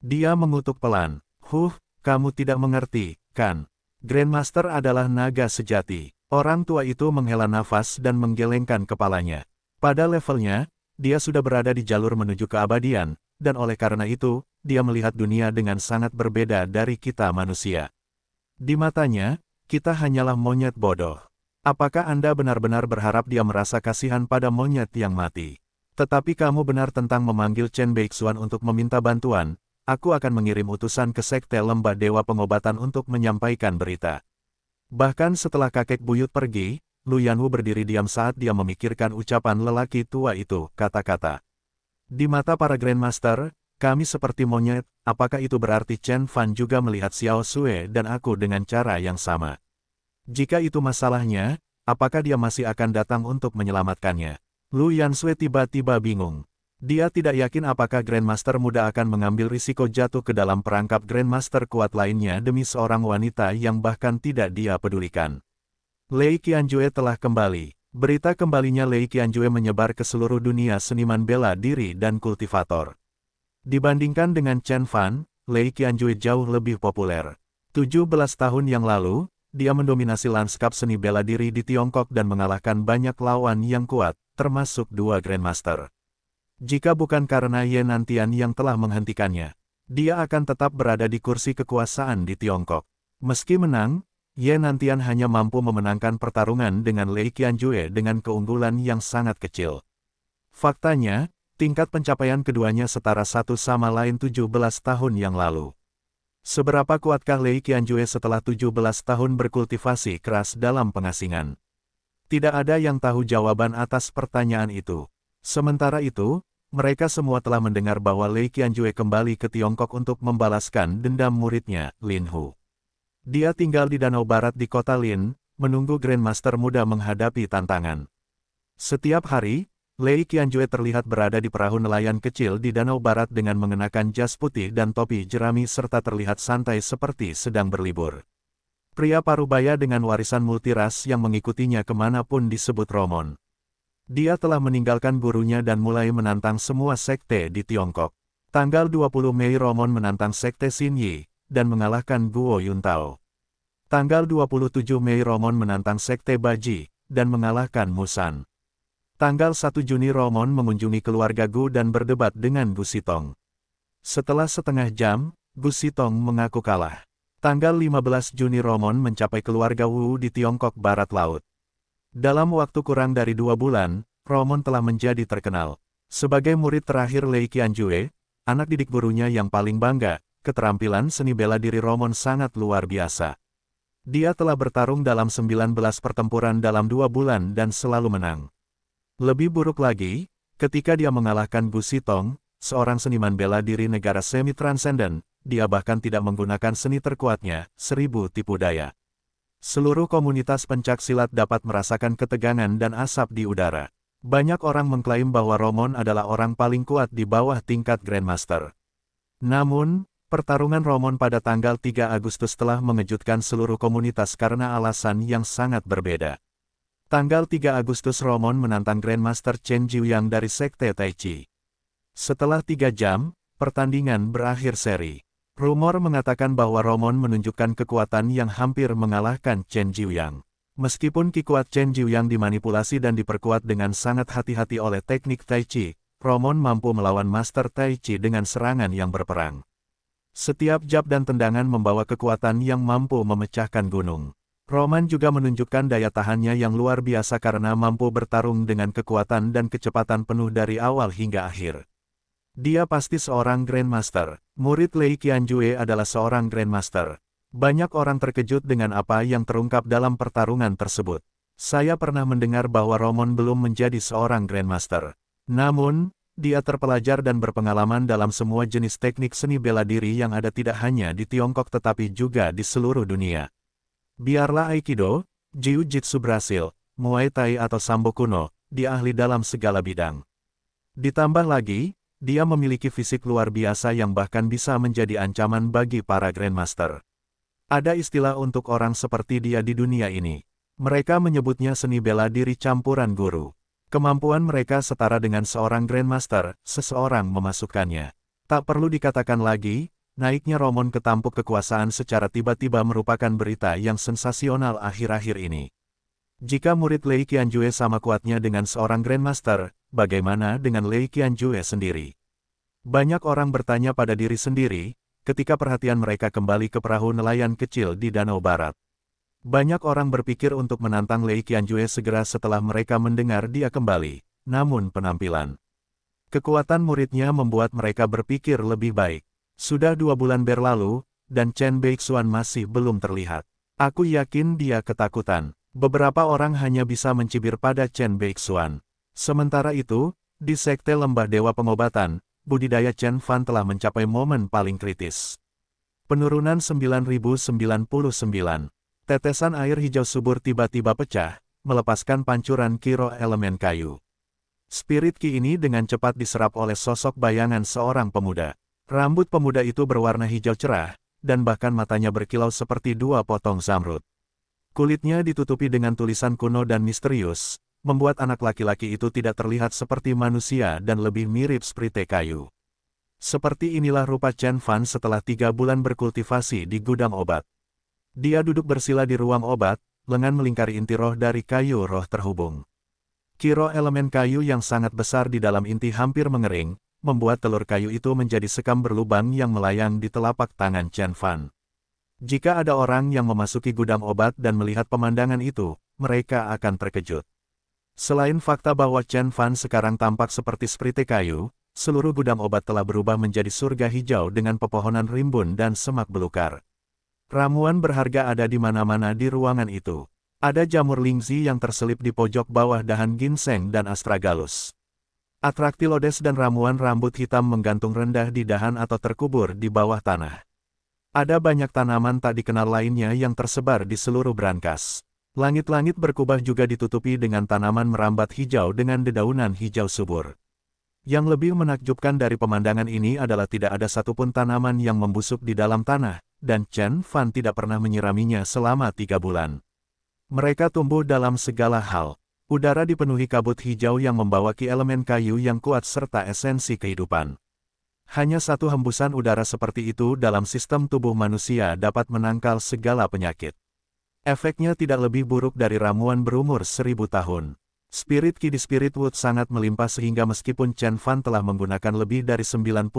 Dia mengutuk pelan, Huh, kamu tidak mengerti, kan? Grandmaster adalah naga sejati. Orang tua itu menghela nafas dan menggelengkan kepalanya. Pada levelnya, dia sudah berada di jalur menuju keabadian, dan oleh karena itu, dia melihat dunia dengan sangat berbeda dari kita manusia. Di matanya, kita hanyalah monyet bodoh. Apakah Anda benar-benar berharap dia merasa kasihan pada monyet yang mati? Tetapi kamu benar tentang memanggil Chen Beixuan untuk meminta bantuan, aku akan mengirim utusan ke Sekte Lembah Dewa Pengobatan untuk menyampaikan berita. Bahkan setelah kakek buyut pergi, Lu Yanhu berdiri diam saat dia memikirkan ucapan lelaki tua itu, kata-kata. Di mata para Grandmaster, kami seperti monyet, apakah itu berarti Chen Fan juga melihat Xiao Sue dan aku dengan cara yang sama? Jika itu masalahnya, apakah dia masih akan datang untuk menyelamatkannya? Lu Yan Sue tiba-tiba bingung. Dia tidak yakin apakah Grandmaster muda akan mengambil risiko jatuh ke dalam perangkap Grandmaster kuat lainnya demi seorang wanita yang bahkan tidak dia pedulikan. Lei Qianjue telah kembali. Berita kembalinya Lei Qianjue menyebar ke seluruh dunia seniman bela diri dan kultivator. Dibandingkan dengan Chen Fan, Lei Qianjui jauh lebih populer. 17 tahun yang lalu, dia mendominasi lanskap seni bela diri di Tiongkok dan mengalahkan banyak lawan yang kuat, termasuk dua Grandmaster. Jika bukan karena Ye Nantian yang telah menghentikannya, dia akan tetap berada di kursi kekuasaan di Tiongkok. Meski menang, Ye Nantian hanya mampu memenangkan pertarungan dengan Lei Qianjue dengan keunggulan yang sangat kecil. Faktanya, Tingkat pencapaian keduanya setara satu sama lain 17 tahun yang lalu. Seberapa kuatkah Lei Qianjue setelah 17 tahun berkultivasi keras dalam pengasingan? Tidak ada yang tahu jawaban atas pertanyaan itu. Sementara itu, mereka semua telah mendengar bahwa Lei Qianjue kembali ke Tiongkok untuk membalaskan dendam muridnya, Lin Hu. Dia tinggal di Danau Barat di kota Lin, menunggu Grandmaster muda menghadapi tantangan. Setiap hari, Lei Qianjue terlihat berada di perahu nelayan kecil di danau barat dengan mengenakan jas putih dan topi jerami serta terlihat santai seperti sedang berlibur. Pria parubaya dengan warisan multiras yang mengikutinya kemanapun disebut Romon. Dia telah meninggalkan gurunya dan mulai menantang semua sekte di Tiongkok. Tanggal 20 Mei Romon menantang sekte Xin Yi dan mengalahkan Guo Yuntao. Tanggal 27 Mei Romon menantang sekte Baji, dan mengalahkan Musan. Tanggal 1 Juni Romon mengunjungi keluarga Gu dan berdebat dengan Gu Sitong. Setelah setengah jam, Gu Sitong mengaku kalah. Tanggal 15 Juni Romon mencapai keluarga Wu di Tiongkok Barat Laut. Dalam waktu kurang dari dua bulan, Romon telah menjadi terkenal. Sebagai murid terakhir Lei Qianjue, anak didik gurunya yang paling bangga, keterampilan seni bela diri Romon sangat luar biasa. Dia telah bertarung dalam 19 pertempuran dalam dua bulan dan selalu menang. Lebih buruk lagi, ketika dia mengalahkan Bu Sitong, seorang seniman bela diri negara semi-transenden, dia bahkan tidak menggunakan seni terkuatnya, seribu tipu daya. Seluruh komunitas pencak silat dapat merasakan ketegangan dan asap di udara. Banyak orang mengklaim bahwa Romon adalah orang paling kuat di bawah tingkat Grandmaster. Namun, pertarungan Romon pada tanggal 3 Agustus telah mengejutkan seluruh komunitas karena alasan yang sangat berbeda. Tanggal 3 Agustus Romon menantang Grandmaster Chen Jiuyang dari Sekte Tai Chi. Setelah tiga jam, pertandingan berakhir seri. Rumor mengatakan bahwa Romon menunjukkan kekuatan yang hampir mengalahkan Chen Jiuyang. Meskipun kikuat Chen Jiuyang dimanipulasi dan diperkuat dengan sangat hati-hati oleh teknik Tai Chi, Romon mampu melawan Master Tai Chi dengan serangan yang berperang. Setiap jab dan tendangan membawa kekuatan yang mampu memecahkan gunung. Roman juga menunjukkan daya tahannya yang luar biasa karena mampu bertarung dengan kekuatan dan kecepatan penuh dari awal hingga akhir. Dia pasti seorang Grandmaster. Murid Lei Qianjue adalah seorang Grandmaster. Banyak orang terkejut dengan apa yang terungkap dalam pertarungan tersebut. Saya pernah mendengar bahwa Roman belum menjadi seorang Grandmaster. Namun, dia terpelajar dan berpengalaman dalam semua jenis teknik seni bela diri yang ada tidak hanya di Tiongkok tetapi juga di seluruh dunia. Biarlah Aikido, Jiu-Jitsu Brasil, Muay Thai atau Sambo kuno, dia ahli dalam segala bidang. Ditambah lagi, dia memiliki fisik luar biasa yang bahkan bisa menjadi ancaman bagi para Grandmaster. Ada istilah untuk orang seperti dia di dunia ini. Mereka menyebutnya seni bela diri campuran guru. Kemampuan mereka setara dengan seorang Grandmaster, seseorang memasukkannya. Tak perlu dikatakan lagi, naiknya Romon ke tampuk kekuasaan secara tiba-tiba merupakan berita yang sensasional akhir-akhir ini. Jika murid Lei Qianjue sama kuatnya dengan seorang Grandmaster, bagaimana dengan Lei Qianjue sendiri? Banyak orang bertanya pada diri sendiri, ketika perhatian mereka kembali ke perahu nelayan kecil di Danau Barat. Banyak orang berpikir untuk menantang Lei Qianjue segera setelah mereka mendengar dia kembali, namun penampilan. Kekuatan muridnya membuat mereka berpikir lebih baik. Sudah dua bulan berlalu, dan Chen Beixuan masih belum terlihat. Aku yakin dia ketakutan. Beberapa orang hanya bisa mencibir pada Chen Beixuan. Sementara itu, di Sekte Lembah Dewa Pengobatan, budidaya Chen Fan telah mencapai momen paling kritis. Penurunan 9099. Tetesan air hijau subur tiba-tiba pecah, melepaskan pancuran kiro elemen kayu. Spirit Ki ini dengan cepat diserap oleh sosok bayangan seorang pemuda. Rambut pemuda itu berwarna hijau cerah, dan bahkan matanya berkilau seperti dua potong zamrud. Kulitnya ditutupi dengan tulisan kuno dan misterius, membuat anak laki-laki itu tidak terlihat seperti manusia dan lebih mirip sprite kayu. Seperti inilah rupa Chen Fan setelah tiga bulan berkultivasi di gudang obat. Dia duduk bersila di ruang obat, lengan melingkari inti roh dari kayu roh terhubung. Kiro elemen kayu yang sangat besar di dalam inti hampir mengering, membuat telur kayu itu menjadi sekam berlubang yang melayang di telapak tangan Chen Fan. Jika ada orang yang memasuki gudang obat dan melihat pemandangan itu, mereka akan terkejut. Selain fakta bahwa Chen Fan sekarang tampak seperti seperti kayu, seluruh gudang obat telah berubah menjadi surga hijau dengan pepohonan rimbun dan semak belukar. Ramuan berharga ada di mana-mana di ruangan itu. Ada jamur lingzi yang terselip di pojok bawah dahan ginseng dan astragalus. Atraktilodes dan ramuan rambut hitam menggantung rendah di dahan atau terkubur di bawah tanah. Ada banyak tanaman tak dikenal lainnya yang tersebar di seluruh berangkas. Langit-langit berkubah juga ditutupi dengan tanaman merambat hijau dengan dedaunan hijau subur. Yang lebih menakjubkan dari pemandangan ini adalah tidak ada satupun tanaman yang membusuk di dalam tanah, dan Chen Fan tidak pernah menyiraminya selama tiga bulan. Mereka tumbuh dalam segala hal, Udara dipenuhi kabut hijau yang membawa ki elemen kayu yang kuat serta esensi kehidupan. Hanya satu hembusan udara seperti itu dalam sistem tubuh manusia dapat menangkal segala penyakit. Efeknya tidak lebih buruk dari ramuan berumur seribu tahun. Spirit Ki di Spirit Wood sangat melimpah sehingga meskipun Chen Fan telah menggunakan lebih dari 99%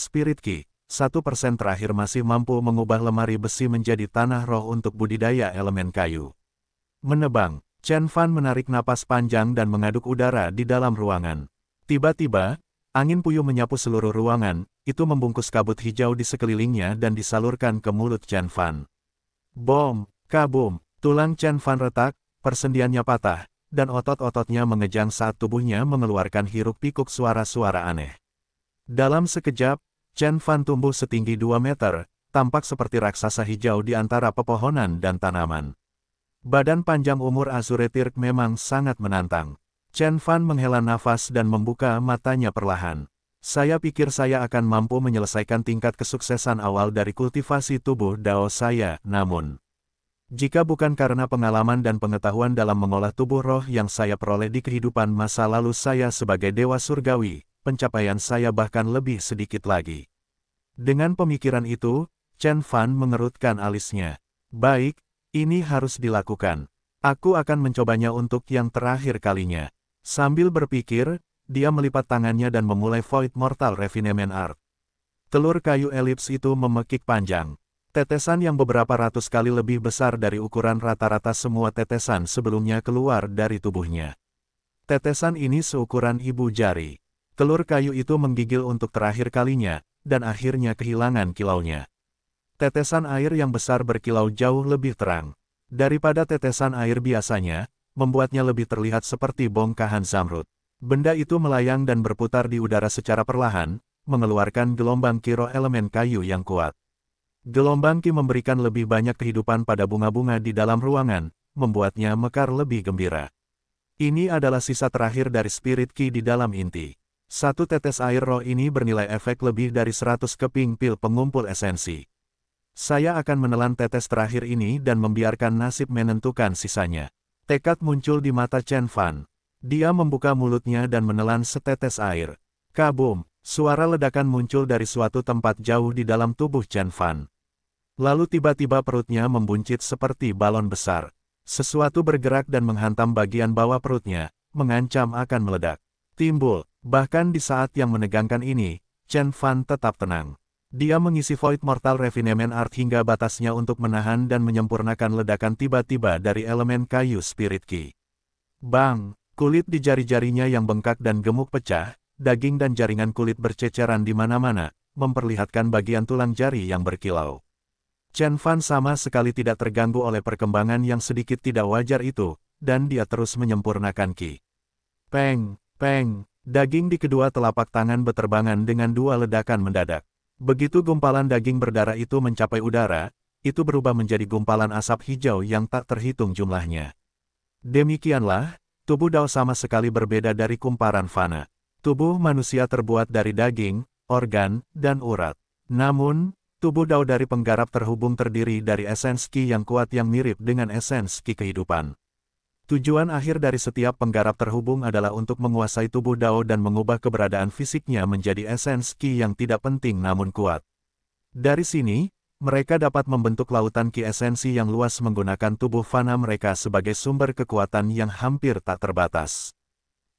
Spirit Ki, 1% terakhir masih mampu mengubah lemari besi menjadi tanah roh untuk budidaya elemen kayu. Menebang, Chen Fan menarik napas panjang dan mengaduk udara di dalam ruangan. Tiba-tiba, angin puyuh menyapu seluruh ruangan, itu membungkus kabut hijau di sekelilingnya dan disalurkan ke mulut Chen Fan. Bom, kabum, tulang Chen Fan retak, persendiannya patah, dan otot-ototnya mengejang saat tubuhnya mengeluarkan hiruk-pikuk suara-suara aneh. Dalam sekejap, Chen Fan tumbuh setinggi 2 meter, tampak seperti raksasa hijau di antara pepohonan dan tanaman. Badan panjang umur Azure Tirk memang sangat menantang. Chen Fan menghela nafas dan membuka matanya perlahan. Saya pikir saya akan mampu menyelesaikan tingkat kesuksesan awal dari kultivasi tubuh Dao saya, namun... Jika bukan karena pengalaman dan pengetahuan dalam mengolah tubuh roh yang saya peroleh di kehidupan masa lalu saya sebagai Dewa Surgawi, pencapaian saya bahkan lebih sedikit lagi. Dengan pemikiran itu, Chen Fan mengerutkan alisnya. Baik, ini harus dilakukan. Aku akan mencobanya untuk yang terakhir kalinya. Sambil berpikir, dia melipat tangannya dan memulai Void Mortal Refinement Art. Telur kayu elips itu memekik panjang. Tetesan yang beberapa ratus kali lebih besar dari ukuran rata-rata semua tetesan sebelumnya keluar dari tubuhnya. Tetesan ini seukuran ibu jari. Telur kayu itu menggigil untuk terakhir kalinya, dan akhirnya kehilangan kilaunya. Tetesan air yang besar berkilau jauh lebih terang. Daripada tetesan air biasanya, membuatnya lebih terlihat seperti bongkahan zamrud. Benda itu melayang dan berputar di udara secara perlahan, mengeluarkan gelombang kiro elemen kayu yang kuat. Gelombang Ki memberikan lebih banyak kehidupan pada bunga-bunga di dalam ruangan, membuatnya mekar lebih gembira. Ini adalah sisa terakhir dari spirit Ki di dalam inti. Satu tetes air roh ini bernilai efek lebih dari 100 keping pil pengumpul esensi. Saya akan menelan tetes terakhir ini dan membiarkan nasib menentukan sisanya. Tekad muncul di mata Chen Fan. Dia membuka mulutnya dan menelan setetes air. Kabum, suara ledakan muncul dari suatu tempat jauh di dalam tubuh Chen Fan. Lalu tiba-tiba perutnya membuncit seperti balon besar. Sesuatu bergerak dan menghantam bagian bawah perutnya, mengancam akan meledak. Timbul, bahkan di saat yang menegangkan ini, Chen Fan tetap tenang. Dia mengisi Void Mortal Refinement Art hingga batasnya untuk menahan dan menyempurnakan ledakan tiba-tiba dari elemen kayu Spirit Key. Bang! Kulit di jari-jarinya yang bengkak dan gemuk pecah, daging dan jaringan kulit berceceran di mana-mana, memperlihatkan bagian tulang jari yang berkilau. Chen Fan sama sekali tidak terganggu oleh perkembangan yang sedikit tidak wajar itu, dan dia terus menyempurnakan Ki. Peng! Peng! Daging di kedua telapak tangan beterbangan dengan dua ledakan mendadak. Begitu gumpalan daging berdarah itu mencapai udara, itu berubah menjadi gumpalan asap hijau yang tak terhitung jumlahnya. Demikianlah, tubuh Dao sama sekali berbeda dari kumparan fana. Tubuh manusia terbuat dari daging, organ, dan urat. Namun, tubuh Dao dari penggarap terhubung terdiri dari esens Qi yang kuat yang mirip dengan esens Qi kehidupan. Tujuan akhir dari setiap penggarap terhubung adalah untuk menguasai tubuh Dao dan mengubah keberadaan fisiknya menjadi esens Qi yang tidak penting namun kuat. Dari sini, mereka dapat membentuk lautan Qi esensi yang luas menggunakan tubuh fana mereka sebagai sumber kekuatan yang hampir tak terbatas.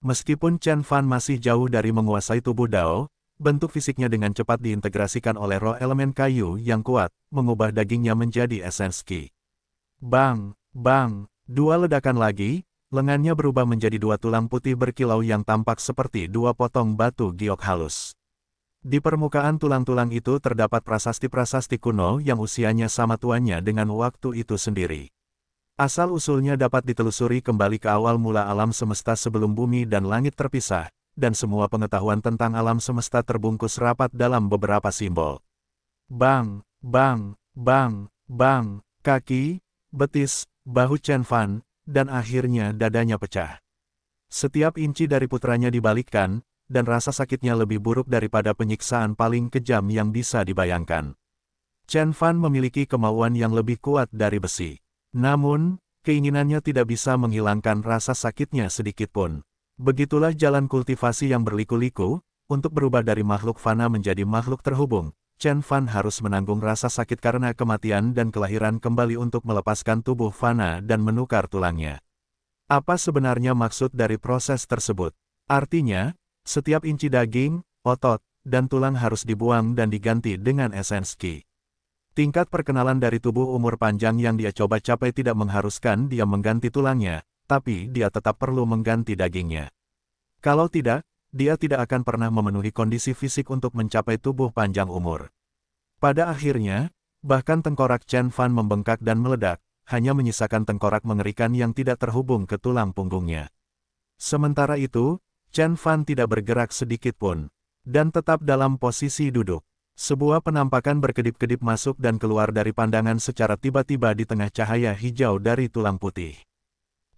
Meskipun Chen Fan masih jauh dari menguasai tubuh Dao, bentuk fisiknya dengan cepat diintegrasikan oleh roh elemen kayu yang kuat, mengubah dagingnya menjadi esens Qi. Bang, bang, Dua ledakan lagi, lengannya berubah menjadi dua tulang putih berkilau yang tampak seperti dua potong batu giok halus. Di permukaan tulang-tulang itu terdapat prasasti-prasasti kuno yang usianya sama tuanya dengan waktu itu sendiri. Asal-usulnya dapat ditelusuri kembali ke awal mula alam semesta sebelum bumi dan langit terpisah, dan semua pengetahuan tentang alam semesta terbungkus rapat dalam beberapa simbol. Bang, bang, bang, bang, kaki, betis, bahu Chen Fan, dan akhirnya dadanya pecah. Setiap inci dari putranya dibalikkan, dan rasa sakitnya lebih buruk daripada penyiksaan paling kejam yang bisa dibayangkan. Chen Fan memiliki kemauan yang lebih kuat dari besi. Namun, keinginannya tidak bisa menghilangkan rasa sakitnya sedikit pun. Begitulah jalan kultivasi yang berliku-liku, untuk berubah dari makhluk fana menjadi makhluk terhubung, Chen Fan harus menanggung rasa sakit karena kematian dan kelahiran kembali untuk melepaskan tubuh Fana dan menukar tulangnya. Apa sebenarnya maksud dari proses tersebut? Artinya, setiap inci daging, otot, dan tulang harus dibuang dan diganti dengan esens ki. Tingkat perkenalan dari tubuh umur panjang yang dia coba capai tidak mengharuskan dia mengganti tulangnya, tapi dia tetap perlu mengganti dagingnya. Kalau tidak, dia tidak akan pernah memenuhi kondisi fisik untuk mencapai tubuh panjang umur. Pada akhirnya, bahkan tengkorak Chen Fan membengkak dan meledak, hanya menyisakan tengkorak mengerikan yang tidak terhubung ke tulang punggungnya. Sementara itu, Chen Fan tidak bergerak sedikit pun, dan tetap dalam posisi duduk. Sebuah penampakan berkedip-kedip masuk dan keluar dari pandangan secara tiba-tiba di tengah cahaya hijau dari tulang putih.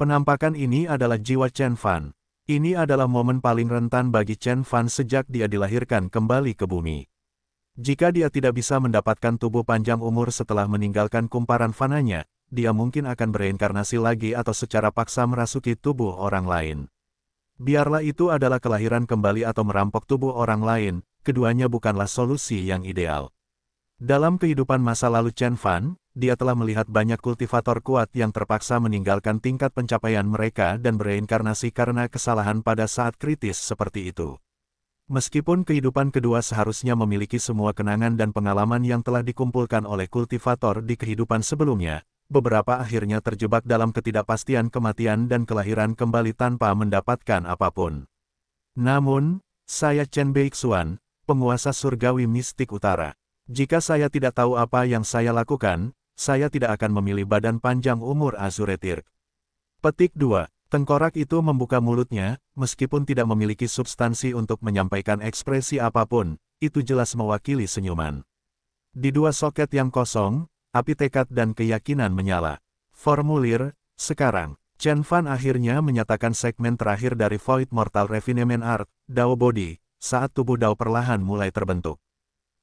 Penampakan ini adalah jiwa Chen Fan, ini adalah momen paling rentan bagi Chen Fan sejak dia dilahirkan kembali ke bumi. Jika dia tidak bisa mendapatkan tubuh panjang umur setelah meninggalkan kumparan fananya, dia mungkin akan bereinkarnasi lagi atau secara paksa merasuki tubuh orang lain. Biarlah itu adalah kelahiran kembali atau merampok tubuh orang lain, keduanya bukanlah solusi yang ideal. Dalam kehidupan masa lalu Chen Fan, dia telah melihat banyak kultivator kuat yang terpaksa meninggalkan tingkat pencapaian mereka dan bereinkarnasi karena kesalahan pada saat kritis seperti itu. Meskipun kehidupan kedua seharusnya memiliki semua kenangan dan pengalaman yang telah dikumpulkan oleh kultivator di kehidupan sebelumnya, beberapa akhirnya terjebak dalam ketidakpastian kematian dan kelahiran kembali tanpa mendapatkan apapun. Namun, saya Chen Beixuan, penguasa surgawi mistik utara. Jika saya tidak tahu apa yang saya lakukan, saya tidak akan memilih badan panjang umur Azuretir. Petik 2. Tengkorak itu membuka mulutnya, meskipun tidak memiliki substansi untuk menyampaikan ekspresi apapun, itu jelas mewakili senyuman. Di dua soket yang kosong, api tekad dan keyakinan menyala. Formulir, sekarang, Chen Fan akhirnya menyatakan segmen terakhir dari Void Mortal Refinement Art, Dao Body, saat tubuh Dao perlahan mulai terbentuk.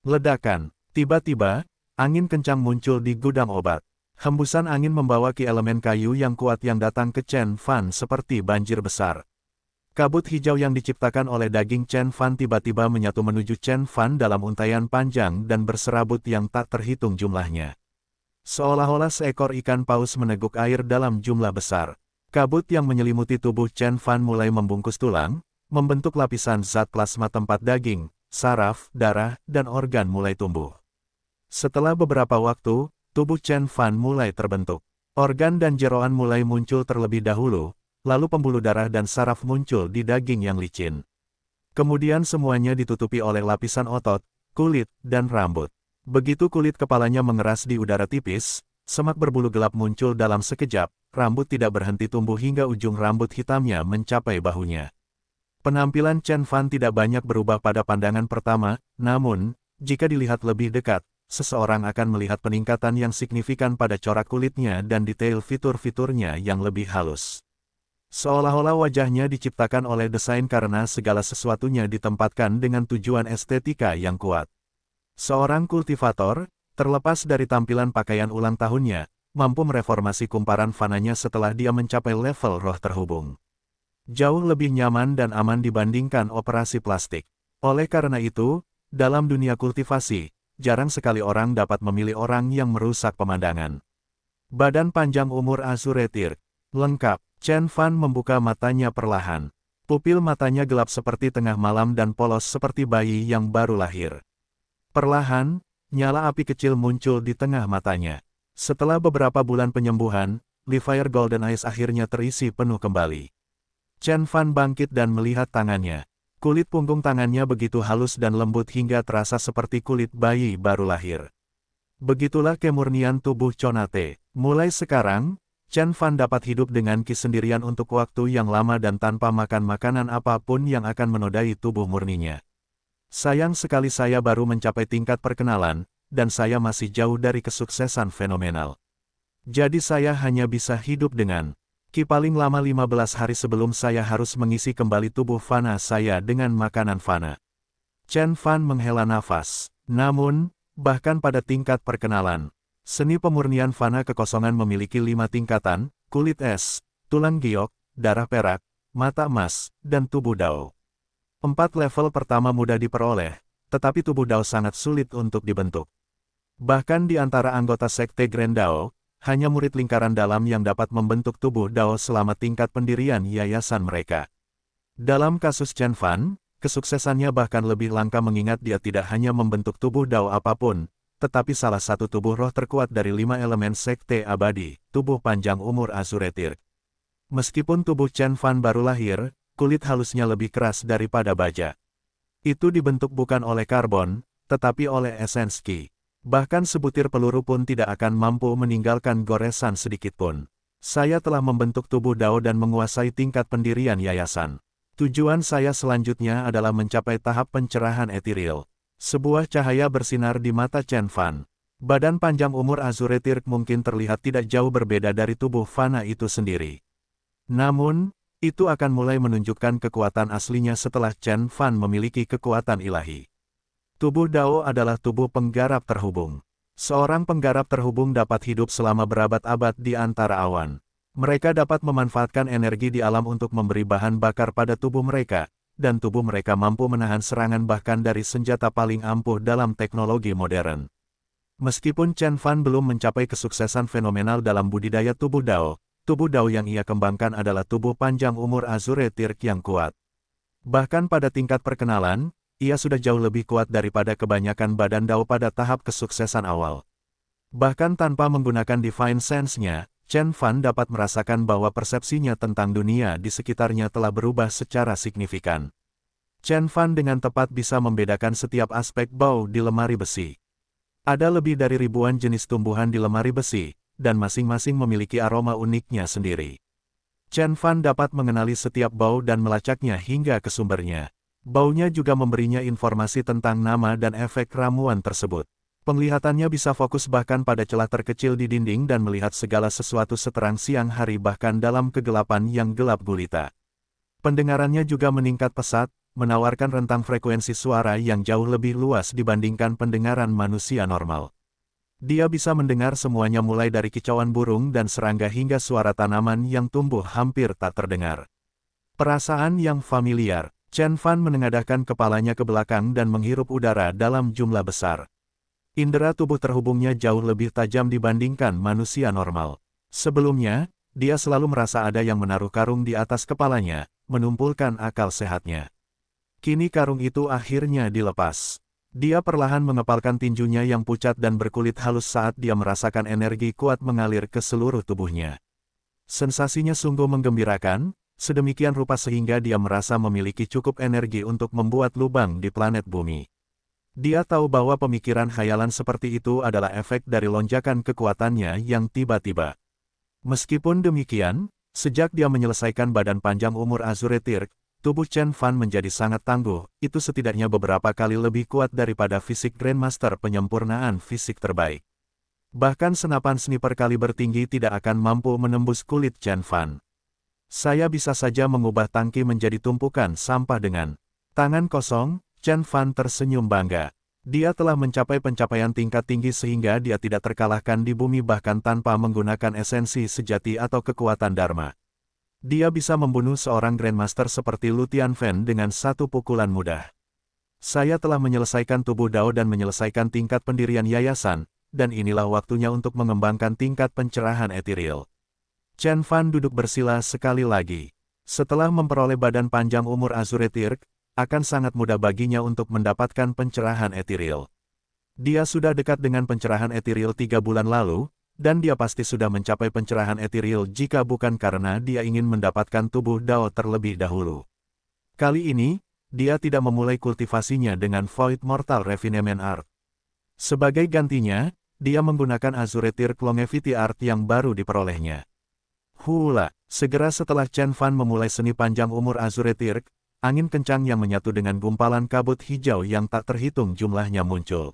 Ledakan. Tiba-tiba, angin kencang muncul di gudang obat. Hembusan angin membawa ki elemen kayu yang kuat yang datang ke Chen Fan seperti banjir besar. Kabut hijau yang diciptakan oleh daging Chen Fan tiba-tiba menyatu menuju Chen Fan dalam untaian panjang dan berserabut yang tak terhitung jumlahnya. Seolah-olah seekor ikan paus meneguk air dalam jumlah besar. Kabut yang menyelimuti tubuh Chen Fan mulai membungkus tulang, membentuk lapisan zat plasma tempat daging, saraf, darah, dan organ mulai tumbuh. Setelah beberapa waktu, tubuh Chen Fan mulai terbentuk. Organ dan jeroan mulai muncul terlebih dahulu, lalu pembuluh darah dan saraf muncul di daging yang licin. Kemudian semuanya ditutupi oleh lapisan otot, kulit, dan rambut. Begitu kulit kepalanya mengeras di udara tipis, semak berbulu gelap muncul dalam sekejap, rambut tidak berhenti tumbuh hingga ujung rambut hitamnya mencapai bahunya. Penampilan Chen Fan tidak banyak berubah pada pandangan pertama, namun, jika dilihat lebih dekat, seseorang akan melihat peningkatan yang signifikan pada corak kulitnya dan detail fitur-fiturnya yang lebih halus. Seolah-olah wajahnya diciptakan oleh desain karena segala sesuatunya ditempatkan dengan tujuan estetika yang kuat. Seorang kultivator, terlepas dari tampilan pakaian ulang tahunnya, mampu mereformasi kumparan fananya setelah dia mencapai level roh terhubung jauh lebih nyaman dan aman dibandingkan operasi plastik. Oleh karena itu, dalam dunia kultivasi, jarang sekali orang dapat memilih orang yang merusak pemandangan. Badan panjang umur Azuretir, lengkap, Chen Fan membuka matanya perlahan. Pupil matanya gelap seperti tengah malam dan polos seperti bayi yang baru lahir. Perlahan, nyala api kecil muncul di tengah matanya. Setelah beberapa bulan penyembuhan, Livire Golden Eyes akhirnya terisi penuh kembali. Chen Fan bangkit dan melihat tangannya. Kulit punggung tangannya begitu halus dan lembut hingga terasa seperti kulit bayi baru lahir. Begitulah kemurnian tubuh Chonate. Mulai sekarang, Chen Fan dapat hidup dengan Ki sendirian untuk waktu yang lama dan tanpa makan makanan apapun yang akan menodai tubuh murninya. Sayang sekali saya baru mencapai tingkat perkenalan, dan saya masih jauh dari kesuksesan fenomenal. Jadi saya hanya bisa hidup dengan meski paling lama 15 hari sebelum saya harus mengisi kembali tubuh Fana saya dengan makanan Fana. Chen Fan menghela nafas. Namun, bahkan pada tingkat perkenalan, seni pemurnian Fana kekosongan memiliki lima tingkatan, kulit es, tulang giok, darah perak, mata emas, dan tubuh dao. Empat level pertama mudah diperoleh, tetapi tubuh dao sangat sulit untuk dibentuk. Bahkan di antara anggota sekte Grand Dao, hanya murid lingkaran dalam yang dapat membentuk tubuh Dao selama tingkat pendirian yayasan mereka. Dalam kasus Chen Fan, kesuksesannya bahkan lebih langka mengingat dia tidak hanya membentuk tubuh Dao apapun, tetapi salah satu tubuh roh terkuat dari lima elemen sekte abadi, tubuh panjang umur Azuretir. Meskipun tubuh Chen Fan baru lahir, kulit halusnya lebih keras daripada baja. Itu dibentuk bukan oleh karbon, tetapi oleh esenski. Bahkan sebutir peluru pun tidak akan mampu meninggalkan goresan sedikitpun. Saya telah membentuk tubuh DAO dan menguasai tingkat pendirian yayasan. Tujuan saya selanjutnya adalah mencapai tahap pencerahan etiril. Sebuah cahaya bersinar di mata Chen Fan. Badan panjang umur Azure Tirk mungkin terlihat tidak jauh berbeda dari tubuh Fana itu sendiri. Namun, itu akan mulai menunjukkan kekuatan aslinya setelah Chen Fan memiliki kekuatan ilahi. Tubuh Dao adalah tubuh penggarap terhubung. Seorang penggarap terhubung dapat hidup selama berabad-abad di antara awan. Mereka dapat memanfaatkan energi di alam untuk memberi bahan bakar pada tubuh mereka, dan tubuh mereka mampu menahan serangan bahkan dari senjata paling ampuh dalam teknologi modern. Meskipun Chen Fan belum mencapai kesuksesan fenomenal dalam budidaya tubuh Dao, tubuh Dao yang ia kembangkan adalah tubuh panjang umur Azure Tirk yang kuat. Bahkan pada tingkat perkenalan, ia sudah jauh lebih kuat daripada kebanyakan badan Dao pada tahap kesuksesan awal. Bahkan tanpa menggunakan Divine Sense-nya, Chen Fan dapat merasakan bahwa persepsinya tentang dunia di sekitarnya telah berubah secara signifikan. Chen Fan dengan tepat bisa membedakan setiap aspek bau di lemari besi. Ada lebih dari ribuan jenis tumbuhan di lemari besi, dan masing-masing memiliki aroma uniknya sendiri. Chen Fan dapat mengenali setiap bau dan melacaknya hingga ke sumbernya. Baunya juga memberinya informasi tentang nama dan efek ramuan tersebut. Penglihatannya bisa fokus bahkan pada celah terkecil di dinding dan melihat segala sesuatu seterang siang hari bahkan dalam kegelapan yang gelap gulita. Pendengarannya juga meningkat pesat, menawarkan rentang frekuensi suara yang jauh lebih luas dibandingkan pendengaran manusia normal. Dia bisa mendengar semuanya mulai dari kicauan burung dan serangga hingga suara tanaman yang tumbuh hampir tak terdengar. Perasaan yang familiar, Chen Fan menengadahkan kepalanya ke belakang dan menghirup udara dalam jumlah besar. Indera tubuh terhubungnya jauh lebih tajam dibandingkan manusia normal. Sebelumnya, dia selalu merasa ada yang menaruh karung di atas kepalanya, menumpulkan akal sehatnya. Kini karung itu akhirnya dilepas. Dia perlahan mengepalkan tinjunya yang pucat dan berkulit halus saat dia merasakan energi kuat mengalir ke seluruh tubuhnya. Sensasinya sungguh menggembirakan, sedemikian rupa sehingga dia merasa memiliki cukup energi untuk membuat lubang di planet bumi. Dia tahu bahwa pemikiran khayalan seperti itu adalah efek dari lonjakan kekuatannya yang tiba-tiba. Meskipun demikian, sejak dia menyelesaikan badan panjang umur Azure Tirk, tubuh Chen Fan menjadi sangat tangguh, itu setidaknya beberapa kali lebih kuat daripada fisik Grandmaster penyempurnaan fisik terbaik. Bahkan senapan sniper kali bertinggi tidak akan mampu menembus kulit Chen Fan. Saya bisa saja mengubah tangki menjadi tumpukan sampah dengan tangan kosong, Chen Fan tersenyum bangga. Dia telah mencapai pencapaian tingkat tinggi sehingga dia tidak terkalahkan di bumi bahkan tanpa menggunakan esensi sejati atau kekuatan Dharma. Dia bisa membunuh seorang Grandmaster seperti Lutian Fan dengan satu pukulan mudah. Saya telah menyelesaikan tubuh Dao dan menyelesaikan tingkat pendirian yayasan, dan inilah waktunya untuk mengembangkan tingkat pencerahan etiril. Chen Fan duduk bersila sekali lagi. Setelah memperoleh badan panjang umur Azure Tirk, akan sangat mudah baginya untuk mendapatkan pencerahan etiril. Dia sudah dekat dengan pencerahan etiril tiga bulan lalu, dan dia pasti sudah mencapai pencerahan etiril jika bukan karena dia ingin mendapatkan tubuh Dao terlebih dahulu. Kali ini, dia tidak memulai kultivasinya dengan Void Mortal Refinement Art. Sebagai gantinya, dia menggunakan Azure Tirk Longevity Art yang baru diperolehnya. Hula, segera setelah Chen Fan memulai seni panjang umur Azure Tirk, angin kencang yang menyatu dengan gumpalan kabut hijau yang tak terhitung jumlahnya muncul.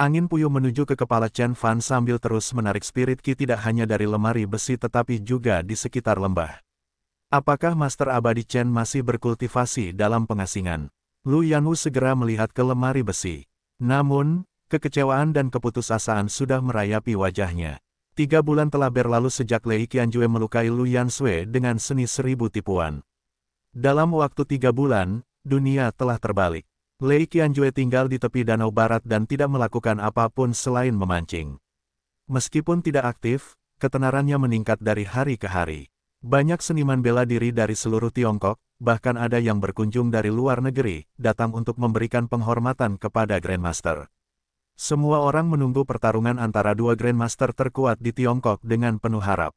Angin puyuh menuju ke kepala Chen Fan sambil terus menarik spirit Ki tidak hanya dari lemari besi tetapi juga di sekitar lembah. Apakah Master Abadi Chen masih berkultivasi dalam pengasingan? Lu Yanwu segera melihat ke lemari besi. Namun, kekecewaan dan keputusasaan sudah merayapi wajahnya. Tiga bulan telah berlalu sejak Lei Qianjue melukai Lu Yansui dengan seni seribu tipuan. Dalam waktu tiga bulan, dunia telah terbalik. Lei Qianjue tinggal di tepi danau barat dan tidak melakukan apapun selain memancing. Meskipun tidak aktif, ketenarannya meningkat dari hari ke hari. Banyak seniman bela diri dari seluruh Tiongkok, bahkan ada yang berkunjung dari luar negeri, datang untuk memberikan penghormatan kepada Grandmaster. Semua orang menunggu pertarungan antara dua Grandmaster terkuat di Tiongkok dengan penuh harap.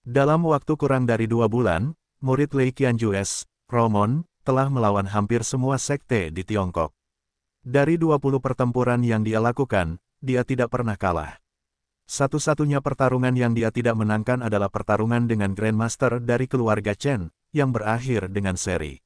Dalam waktu kurang dari dua bulan, murid Lei Qianjues, Romon, telah melawan hampir semua sekte di Tiongkok. Dari 20 pertempuran yang dia lakukan, dia tidak pernah kalah. Satu-satunya pertarungan yang dia tidak menangkan adalah pertarungan dengan Grandmaster dari keluarga Chen, yang berakhir dengan seri.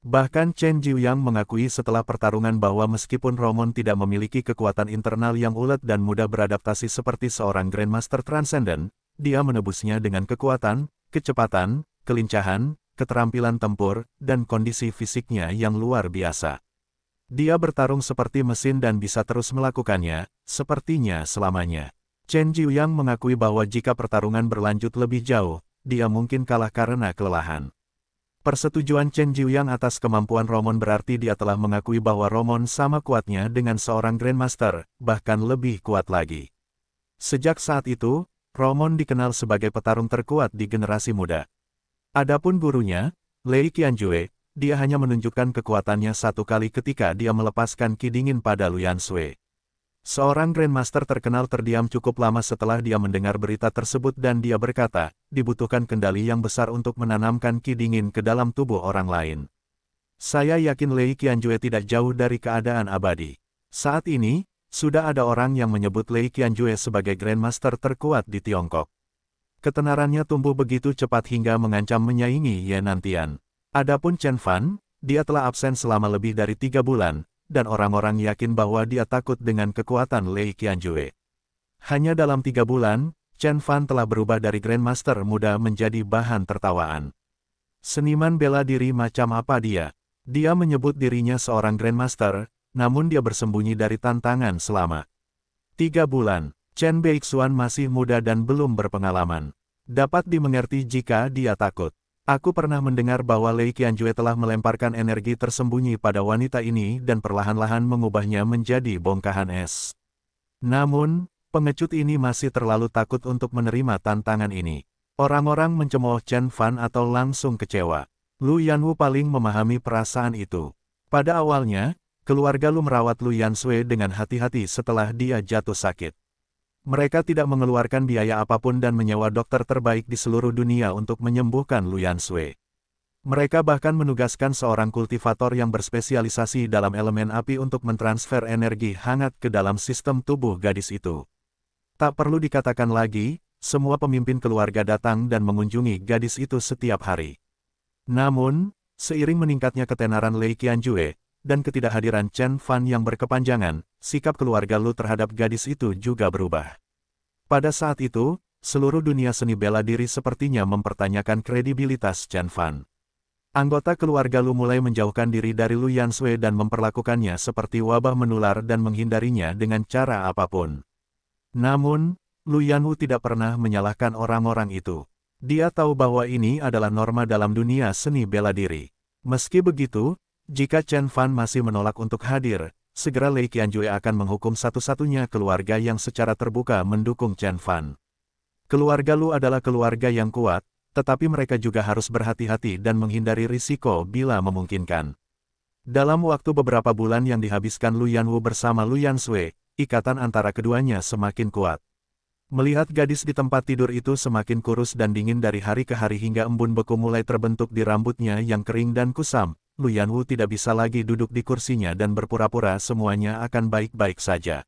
Bahkan Chen Jiuyang mengakui setelah pertarungan bahwa meskipun Romon tidak memiliki kekuatan internal yang ulet dan mudah beradaptasi seperti seorang Grandmaster Transcendent, dia menebusnya dengan kekuatan, kecepatan, kelincahan, keterampilan tempur, dan kondisi fisiknya yang luar biasa. Dia bertarung seperti mesin dan bisa terus melakukannya, sepertinya selamanya. Chen Jiuyang mengakui bahwa jika pertarungan berlanjut lebih jauh, dia mungkin kalah karena kelelahan. Persetujuan Chen Jiu yang atas kemampuan Romon berarti dia telah mengakui bahwa Romon sama kuatnya dengan seorang Grandmaster, bahkan lebih kuat lagi. Sejak saat itu, Romon dikenal sebagai petarung terkuat di generasi muda. Adapun gurunya, Lei Qianjue, dia hanya menunjukkan kekuatannya satu kali ketika dia melepaskan ki pada Luyan Sui. Seorang Grandmaster terkenal terdiam cukup lama setelah dia mendengar berita tersebut dan dia berkata, dibutuhkan kendali yang besar untuk menanamkan ki dingin ke dalam tubuh orang lain. Saya yakin Lei Qianjue tidak jauh dari keadaan abadi. Saat ini, sudah ada orang yang menyebut Lei Qianjue sebagai Grandmaster terkuat di Tiongkok. Ketenarannya tumbuh begitu cepat hingga mengancam menyaingi Ye Nantian. Adapun Chen Fan, dia telah absen selama lebih dari tiga bulan, dan orang-orang yakin bahwa dia takut dengan kekuatan Lei Qianjue. Hanya dalam tiga bulan, Chen Fan telah berubah dari Grandmaster muda menjadi bahan tertawaan. Seniman bela diri macam apa dia? Dia menyebut dirinya seorang Grandmaster, namun dia bersembunyi dari tantangan selama tiga bulan. Chen Beixuan masih muda dan belum berpengalaman. Dapat dimengerti jika dia takut. Aku pernah mendengar bahwa Lei Qianjue telah melemparkan energi tersembunyi pada wanita ini dan perlahan-lahan mengubahnya menjadi bongkahan es. Namun, pengecut ini masih terlalu takut untuk menerima tantangan ini. Orang-orang mencemooh Chen Fan atau langsung kecewa. Lu Yanwu paling memahami perasaan itu. Pada awalnya, keluarga Lu merawat Lu Yanswe dengan hati-hati setelah dia jatuh sakit. Mereka tidak mengeluarkan biaya apapun dan menyewa dokter terbaik di seluruh dunia untuk menyembuhkan Luyan Sui. Mereka bahkan menugaskan seorang kultivator yang berspesialisasi dalam elemen api untuk mentransfer energi hangat ke dalam sistem tubuh gadis itu. Tak perlu dikatakan lagi, semua pemimpin keluarga datang dan mengunjungi gadis itu setiap hari. Namun, seiring meningkatnya ketenaran Lei Qianjue, dan ketidakhadiran Chen Fan yang berkepanjangan, sikap keluarga Lu terhadap gadis itu juga berubah. Pada saat itu, seluruh dunia seni bela diri sepertinya mempertanyakan kredibilitas Chen Fan. Anggota keluarga Lu mulai menjauhkan diri dari Lu Yansui dan memperlakukannya seperti wabah menular dan menghindarinya dengan cara apapun. Namun, Lu Yanwu tidak pernah menyalahkan orang-orang itu. Dia tahu bahwa ini adalah norma dalam dunia seni bela diri. Meski begitu, jika Chen Fan masih menolak untuk hadir, segera Lei Qianjue akan menghukum satu-satunya keluarga yang secara terbuka mendukung Chen Fan. Keluarga Lu adalah keluarga yang kuat, tetapi mereka juga harus berhati-hati dan menghindari risiko bila memungkinkan. Dalam waktu beberapa bulan yang dihabiskan Lu Yanwu bersama Lu Yansui, ikatan antara keduanya semakin kuat. Melihat gadis di tempat tidur itu semakin kurus dan dingin dari hari ke hari hingga embun beku mulai terbentuk di rambutnya yang kering dan kusam, Lu Yanwu tidak bisa lagi duduk di kursinya dan berpura-pura semuanya akan baik-baik saja.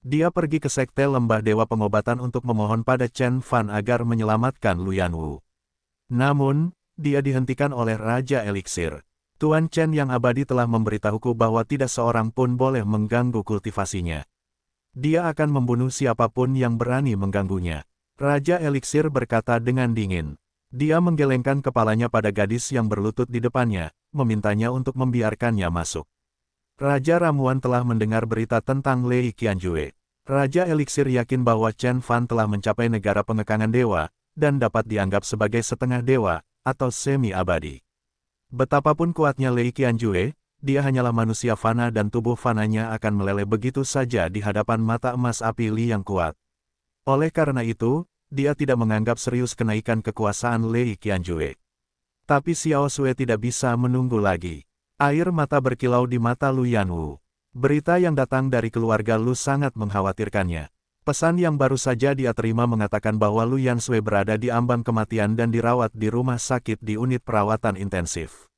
Dia pergi ke sekte lembah dewa pengobatan untuk memohon pada Chen Fan agar menyelamatkan Lu Yanwu. Namun, dia dihentikan oleh Raja Eliksir. Tuan Chen yang abadi telah memberitahuku bahwa tidak seorang pun boleh mengganggu kultivasinya. Dia akan membunuh siapapun yang berani mengganggunya. Raja Eliksir berkata dengan dingin. Dia menggelengkan kepalanya pada gadis yang berlutut di depannya, memintanya untuk membiarkannya masuk. Raja Ramuan telah mendengar berita tentang Lei Qianjue. Raja Eliksir yakin bahwa Chen Fan telah mencapai negara pengekangan dewa, dan dapat dianggap sebagai setengah dewa, atau semi-abadi. Betapapun kuatnya Lei Qianjue, dia hanyalah manusia fana dan tubuh fananya akan meleleh begitu saja di hadapan mata emas api Li yang kuat. Oleh karena itu, dia tidak menganggap serius kenaikan kekuasaan Lei Qianjue. Tapi Xiao Sui tidak bisa menunggu lagi. Air mata berkilau di mata Lu Yanwu. Berita yang datang dari keluarga Lu sangat mengkhawatirkannya. Pesan yang baru saja dia terima mengatakan bahwa Lu Yansui berada di ambang kematian dan dirawat di rumah sakit di unit perawatan intensif.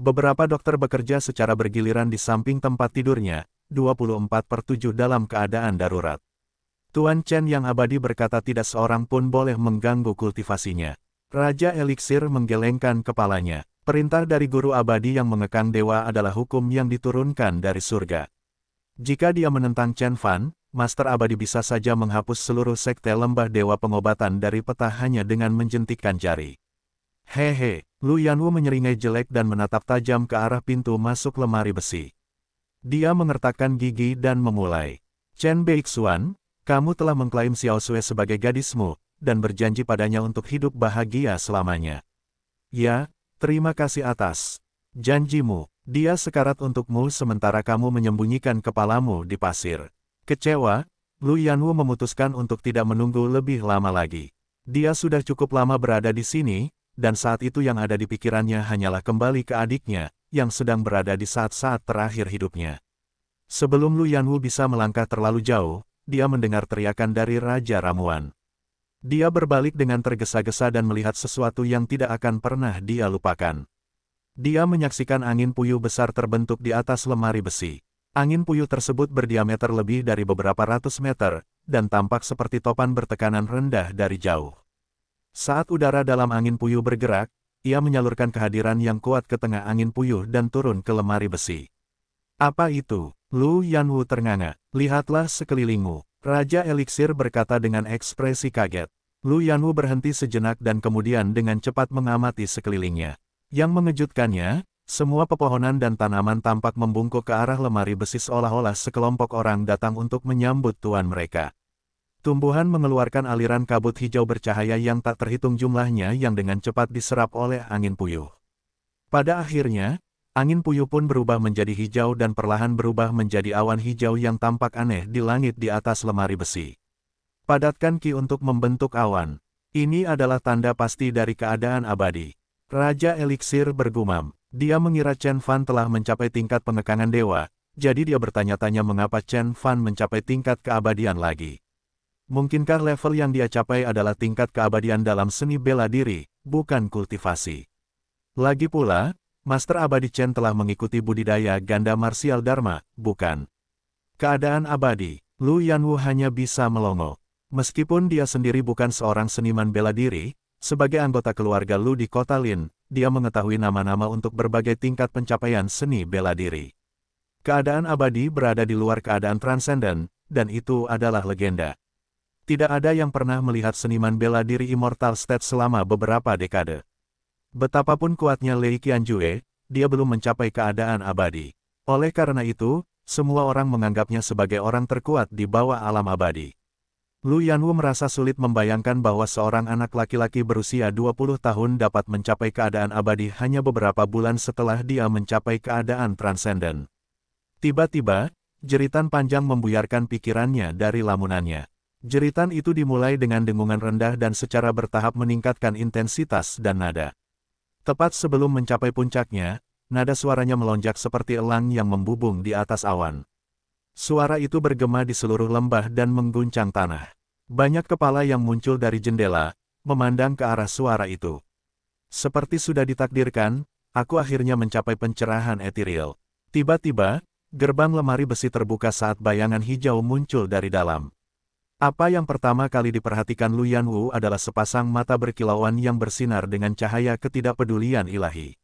Beberapa dokter bekerja secara bergiliran di samping tempat tidurnya, 24 per 7 dalam keadaan darurat. Tuan Chen yang abadi berkata tidak seorang pun boleh mengganggu kultivasinya. Raja Eliksir menggelengkan kepalanya. Perintah dari guru abadi yang mengekang dewa adalah hukum yang diturunkan dari surga. Jika dia menentang Chen Fan, Master Abadi bisa saja menghapus seluruh sekte lembah dewa pengobatan dari peta hanya dengan menjentikkan jari. Hehe, Lu Yanwu menyeringai jelek dan menatap tajam ke arah pintu masuk lemari besi. Dia mengertakkan gigi dan memulai. Chen Beixuan, kamu telah mengklaim Xiao Sui sebagai gadismu, dan berjanji padanya untuk hidup bahagia selamanya. Ya, terima kasih atas janjimu. Dia sekarat untukmu sementara kamu menyembunyikan kepalamu di pasir. Kecewa, Lu Yanwu memutuskan untuk tidak menunggu lebih lama lagi. Dia sudah cukup lama berada di sini, dan saat itu yang ada di pikirannya hanyalah kembali ke adiknya, yang sedang berada di saat-saat terakhir hidupnya. Sebelum Lu Yanwu bisa melangkah terlalu jauh, dia mendengar teriakan dari Raja Ramuan. Dia berbalik dengan tergesa-gesa dan melihat sesuatu yang tidak akan pernah dia lupakan. Dia menyaksikan angin puyuh besar terbentuk di atas lemari besi. Angin puyuh tersebut berdiameter lebih dari beberapa ratus meter, dan tampak seperti topan bertekanan rendah dari jauh. Saat udara dalam angin puyuh bergerak, ia menyalurkan kehadiran yang kuat ke tengah angin puyuh dan turun ke lemari besi. Apa itu? Lu Yanwu ternganga. Lihatlah sekelilingmu. Raja Eliksir berkata dengan ekspresi kaget. Lu Yanwu berhenti sejenak dan kemudian dengan cepat mengamati sekelilingnya. Yang mengejutkannya, semua pepohonan dan tanaman tampak membungkuk ke arah lemari besi seolah-olah sekelompok orang datang untuk menyambut tuan mereka. Tumbuhan mengeluarkan aliran kabut hijau bercahaya yang tak terhitung jumlahnya yang dengan cepat diserap oleh angin puyuh. Pada akhirnya, angin puyuh pun berubah menjadi hijau dan perlahan berubah menjadi awan hijau yang tampak aneh di langit di atas lemari besi. Padatkan ki untuk membentuk awan. Ini adalah tanda pasti dari keadaan abadi. Raja Eliksir bergumam. Dia mengira Chen Fan telah mencapai tingkat pengekangan dewa, jadi dia bertanya-tanya mengapa Chen Fan mencapai tingkat keabadian lagi. Mungkinkah level yang dia capai adalah tingkat keabadian dalam seni bela diri, bukan kultivasi? Lagi pula, Master Abadi Chen telah mengikuti budidaya ganda marsial Dharma, bukan. Keadaan abadi, Lu Yanwu hanya bisa melongo. Meskipun dia sendiri bukan seorang seniman bela diri, sebagai anggota keluarga Lu di kota Lin, dia mengetahui nama-nama untuk berbagai tingkat pencapaian seni bela diri. Keadaan abadi berada di luar keadaan transenden, dan itu adalah legenda. Tidak ada yang pernah melihat seniman bela diri Immortal State selama beberapa dekade. Betapapun kuatnya Lei Qianjue, dia belum mencapai keadaan abadi. Oleh karena itu, semua orang menganggapnya sebagai orang terkuat di bawah alam abadi. Lu Yanwu merasa sulit membayangkan bahwa seorang anak laki-laki berusia 20 tahun dapat mencapai keadaan abadi hanya beberapa bulan setelah dia mencapai keadaan transenden. Tiba-tiba, jeritan panjang membuyarkan pikirannya dari lamunannya. Jeritan itu dimulai dengan dengungan rendah dan secara bertahap meningkatkan intensitas dan nada. Tepat sebelum mencapai puncaknya, nada suaranya melonjak seperti elang yang membubung di atas awan. Suara itu bergema di seluruh lembah dan mengguncang tanah. Banyak kepala yang muncul dari jendela, memandang ke arah suara itu. Seperti sudah ditakdirkan, aku akhirnya mencapai pencerahan etiril. Tiba-tiba, gerbang lemari besi terbuka saat bayangan hijau muncul dari dalam. Apa yang pertama kali diperhatikan Lu Wu adalah sepasang mata berkilauan yang bersinar dengan cahaya ketidakpedulian ilahi.